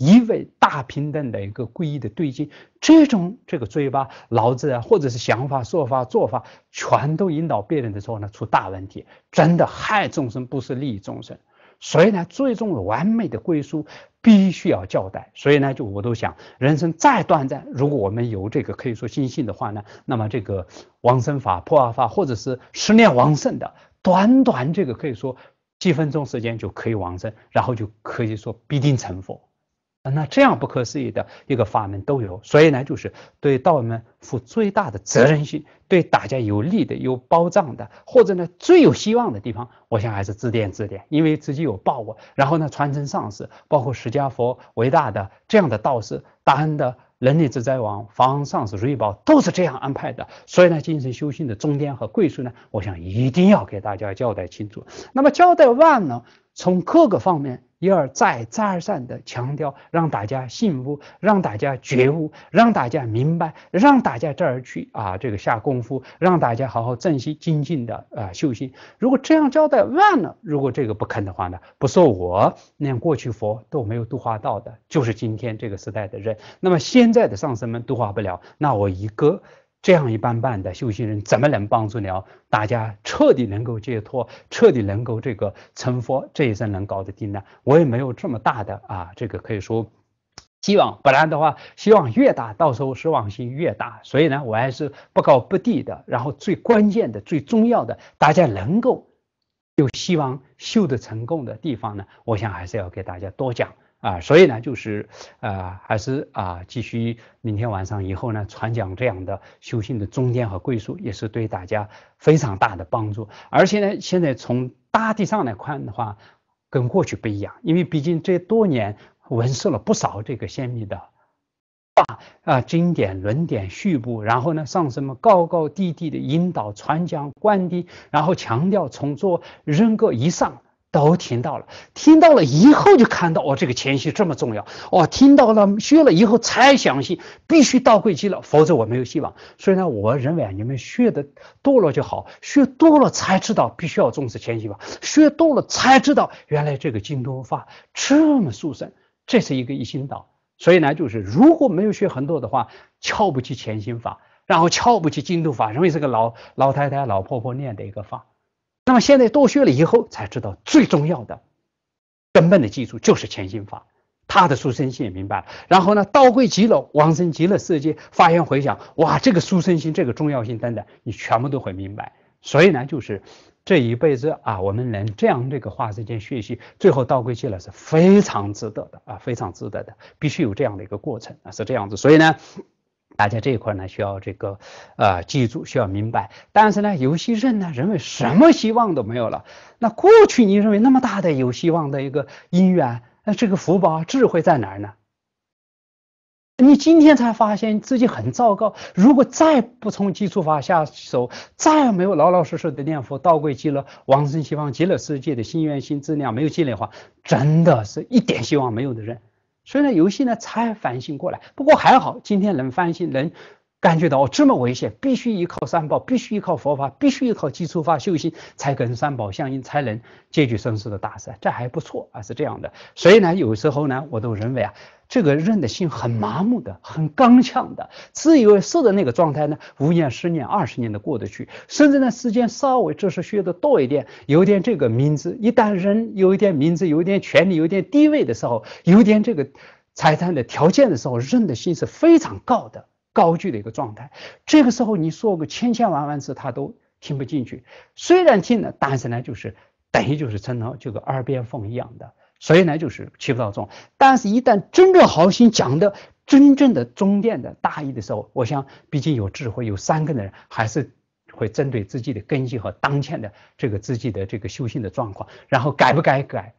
Speaker 1: 一味大平等的一个皈依的对境，这种这个嘴巴、脑子啊，或者是想法、说法、做法，全都引导别人的时候呢，出大问题，真的害众生，不是利益众生。所以呢，最终完美的归宿必须要交代。所以呢，就我都想，人生再短暂，如果我们有这个可以说心性的话呢，那么这个往生法、破二法，或者是十念往生的，短短这个可以说几分钟时间就可以往生，然后就可以说必定成佛。那这样不可思议的一个法门都有，所以呢，就是对道们负最大的责任心，对大家有利的、有保障的，或者呢最有希望的地方，我想还是自垫自垫，因为自己有把握。然后呢，传承上师，包括释迦佛伟大的这样的道士、大恩的人力自在王方上师瑞宝都是这样安排的。所以呢，精神修行的终点和归宿呢，我想一定要给大家交代清楚。那么交代完呢？从各个方面一而再再而三的强调，让大家醒悟，让大家觉悟，让大家明白，让大家这儿去啊，这个下功夫，让大家好好珍惜精进的啊修行。如果这样交代完了，如果这个不肯的话呢，不说我，连过去佛都没有度化到的，就是今天这个时代的人。那么现在的上生们度化不了，那我一个。这样一般般的修行人怎么能帮助了大家彻底能够解脱、彻底能够这个成佛这一生能搞得定呢？我也没有这么大的啊，这个可以说希望，不然的话希望越大，到时候失望心越大。所以呢，我还是不高不低的。然后最关键的、最重要的，大家能够有希望修得成功的地方呢，我想还是要给大家多讲。啊，所以呢，就是，呃，还是啊，继续明天晚上以后呢，传讲这样的修行的中间和归宿，也是对大家非常大的帮助。而且呢，现在从大地上来看的话，跟过去不一样，因为毕竟这多年闻受了不少这个先密的啊啊经典论典序部，然后呢，上什么高高低低的引导传讲灌地，然后强调从做人格以上。都听到了，听到了以后就看到哦，这个前行这么重要哦，听到了学了以后才相信，必须到会期了，否则我没有希望。所以呢，我认为啊，你们学的多了就好，学多了才知道必须要重视前行法，学多了才知道原来这个京土法这么殊胜，这是一个一心道。所以呢，就是如果没有学很多的话，翘不起前行法，然后翘不起京土法，因为是个老老太太、老婆婆念的一个法。现在多学了以后，才知道最重要的、根本的技术就是潜心法。他的书生心也明白了，然后呢，道归极了，往生极乐世界，发现回想，哇，这个书生心，这个重要性等等，你全部都会明白。所以呢，就是这一辈子啊，我们能这样这个花时间学习，最后道归极乐是非常值得的啊，非常值得的，必须有这样的一个过程啊，是这样子。所以呢。大家这一块呢，需要这个，呃，记住，需要明白。但是呢，有些人呢，认为什么希望都没有了。那过去你认为那么大的有希望的一个因缘，那这个福报、智慧在哪儿呢？你今天才发现自己很糟糕。如果再不从基础法下手，再没有老老实实的念佛、倒归极乐、往生西方极乐世界的心愿、心质量没有积累化，真的是一点希望没有的人。所以呢，游戏呢才反省过来，不过还好，今天能反省能。感觉到哦这么危险，必须依靠三宝，必须依靠佛法，必须依靠基础法修行，才跟三宝相应，才能解决生死的大事。这还不错啊，是这样的。所以呢，有时候呢，我都认为啊，这个人的心很麻木的，很刚强的，自以为是的那个状态呢，五年、十年、二十年的过得去，甚至呢，时间稍微就是学的多一点，有点这个名字，一旦人有一点名字，有一点权利，有点地位的时候，有点这个财产的条件的时候，人的心是非常高的。刀具的一个状态，这个时候你说个千千万万次，他都听不进去。虽然听了，但是呢，就是等于就是成了这个耳边风一样的，所以呢就是起不到作用。但是，一旦真正好心讲的、真正的中殿的大意的时候，我想，毕竟有智慧、有三根的人，还是会针对自己的根基和当前的这个自己的这个修行的状况，然后改不改改。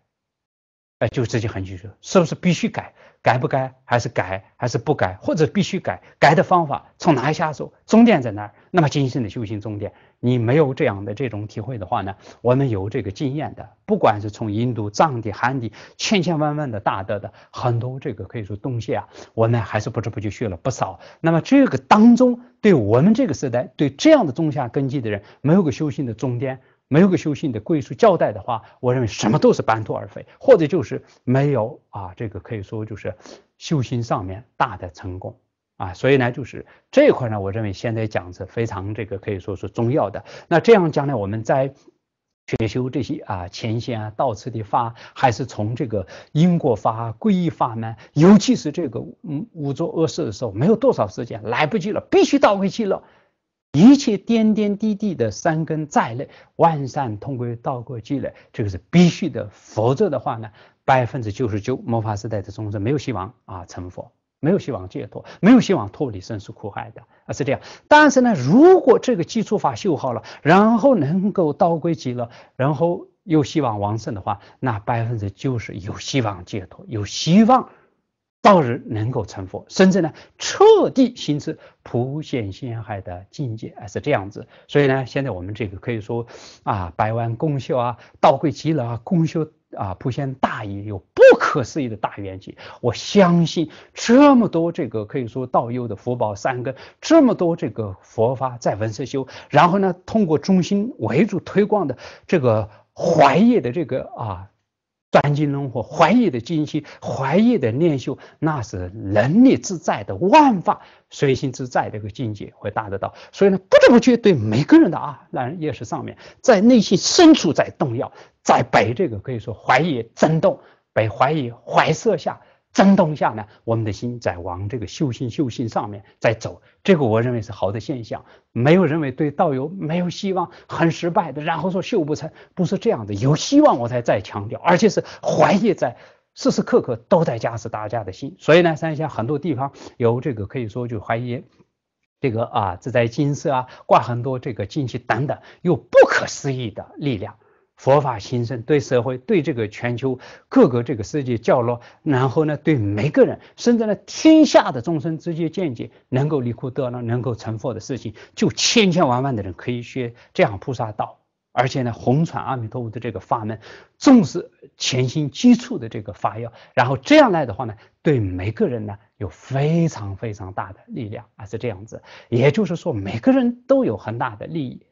Speaker 1: 哎，就直接很清楚，是不是必须改？改不改？还是改，还是不改？或者必须改？改的方法从哪下手？终点在哪？那么今生的修行终点，你没有这样的这种体会的话呢？我们有这个经验的，不管是从印度、藏地、汉地，千千万万的大德的很多这个可以说东西啊，我们还是不知不觉学了不少。那么这个当中，对我们这个时代，对这样的中下根基的人，没有个修行的终点。没有个修行的归属交代的话，我认为什么都是半途而废，或者就是没有啊，这个可以说就是修行上面大的成功啊，所以呢，就是这一块呢，我认为现在讲是非常这个可以说是重要的。那这样将来我们在学修这些啊前线啊道次的法，还是从这个因果法、皈依法呢？尤其是这个嗯五作恶事的时候，没有多少时间，来不及了，必须到位去了。一切点点滴滴的三根在内，万善通过道过积累，这个是必须的。否则的话呢，百分之九十九魔法时代的众生没有希望啊成佛，没有希望解脱，没有希望脱离生死苦海的啊是这样。但是呢，如果这个基础法修好了，然后能够道归极乐，然后又希望往生的话，那百分之九十有希望解脱，有希望。到日能够成佛，甚至呢彻底形成普现仙海的境界，而是这样子。所以呢，现在我们这个可以说啊，百万功修啊，道贵极乐啊，功修啊，普现大义有不可思议的大缘起。我相信这么多这个可以说道佑的福报三根，这么多这个佛法在文思修，然后呢，通过中心为主推广的这个怀业的这个啊。转经轮火，怀疑的金气，怀疑的念修，那是能力自在的万法随心自在的一个境界会达得到。所以呢，不知不觉对每个人的啊，让人也是上面在内心深处在动摇，在被这个可以说怀疑震动，被怀疑怀摄下。震动下呢，我们的心在往这个修心修心上面在走，这个我认为是好的现象，没有认为对道友没有希望，很失败的，然后说修不成，不是这样的，有希望我才再强调，而且是怀疑在时时刻刻都在加持大家的心，所以呢，峡很多地方有这个可以说就怀疑这个啊，自在金色啊，挂很多这个金器等等，有不可思议的力量。佛法兴盛，对社会、对这个全球各个这个世界角落，然后呢，对每个人，甚至呢天下的众生直接见解，能够离苦得乐，能够成佛的事情，就千千万万的人可以学这样菩萨道，而且呢，红传阿弥陀佛的这个法门，重视潜心基础的这个发要，然后这样来的话呢，对每个人呢有非常非常大的力量啊，是这样子。也就是说，每个人都有很大的利益。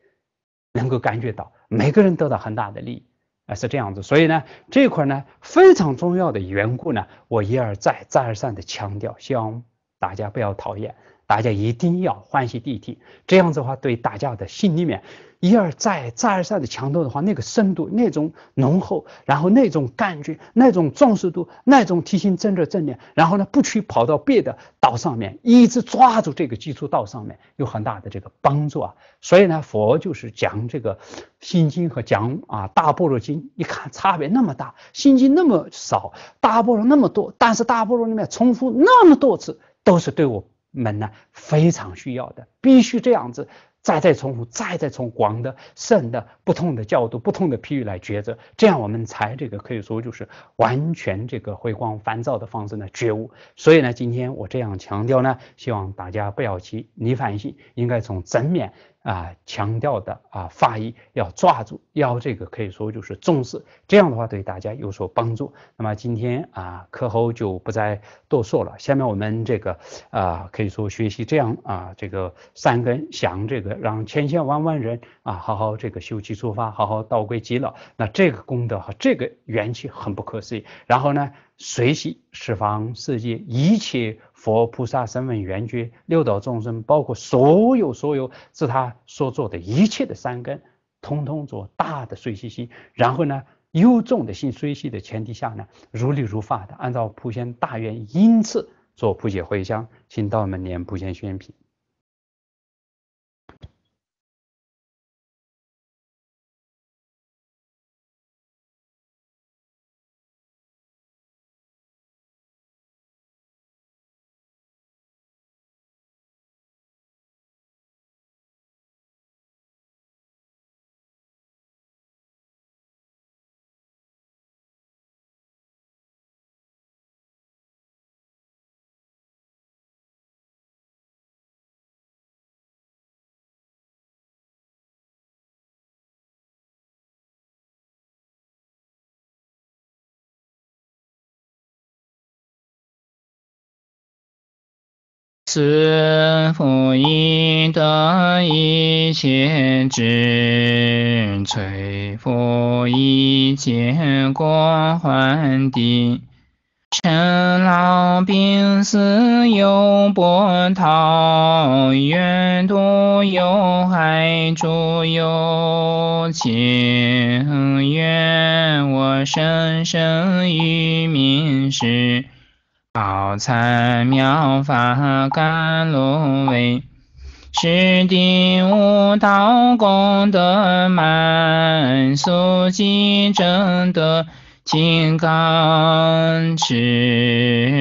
Speaker 1: 能够感觉到每个人得到很大的利益，啊，是这样子。所以呢，这块呢非常重要的缘故呢，我一而再、再而三的强调，希望大家不要讨厌。大家一定要欢喜地听，这样子的话对大家的心里面一而再、再而三的强调的话，那个深度、那种浓厚，然后那种感觉、那种重视度、那种提醒正正正念，然后呢，不去跑到别的岛上面，一直抓住这个基础道上面，有很大的这个帮助。啊。所以呢，佛就是讲这个《心经》和讲啊《大般若经》，一看差别那么大，《心经》那么少，《大般若》那么多，但是《大般若》里面重复那么多次，都是对我。们呢非常需要的，必须这样子，再再重复，再再从广的、深的、不同的角度、不同的譬喻来抉择，这样我们才这个可以说就是完全这个回光返照的方式呢觉悟。所以呢，今天我这样强调呢，希望大家不要急、逆反心，应该从正面。啊，强调的啊，法医要抓住，要这个可以说就是重视，这样的话对大家有所帮助。那么今天啊，课后就不再多说了。下面我们这个啊，可以说学习这样啊，这个三根想这个，让千千万万人啊，好好这个修气出法，好好倒归极老。那这个功德和这个缘起很不可思议。然后呢？随喜十方世界一切佛菩萨身闻缘觉六道众生，包括所有所有是他所做的一切的三根，通通做大的随喜心。然后呢，由重的心随喜的前提下呢，如理如法的按照普贤大愿因次做普解回向，请道门念普贤宣品。慈父一灯，一切智；垂父一切国欢地。生老病死有波涛，愿度有海诸有情。愿我生生于灭时。宝财妙法甘露味，十地无道功德满，速疾证得金刚翅。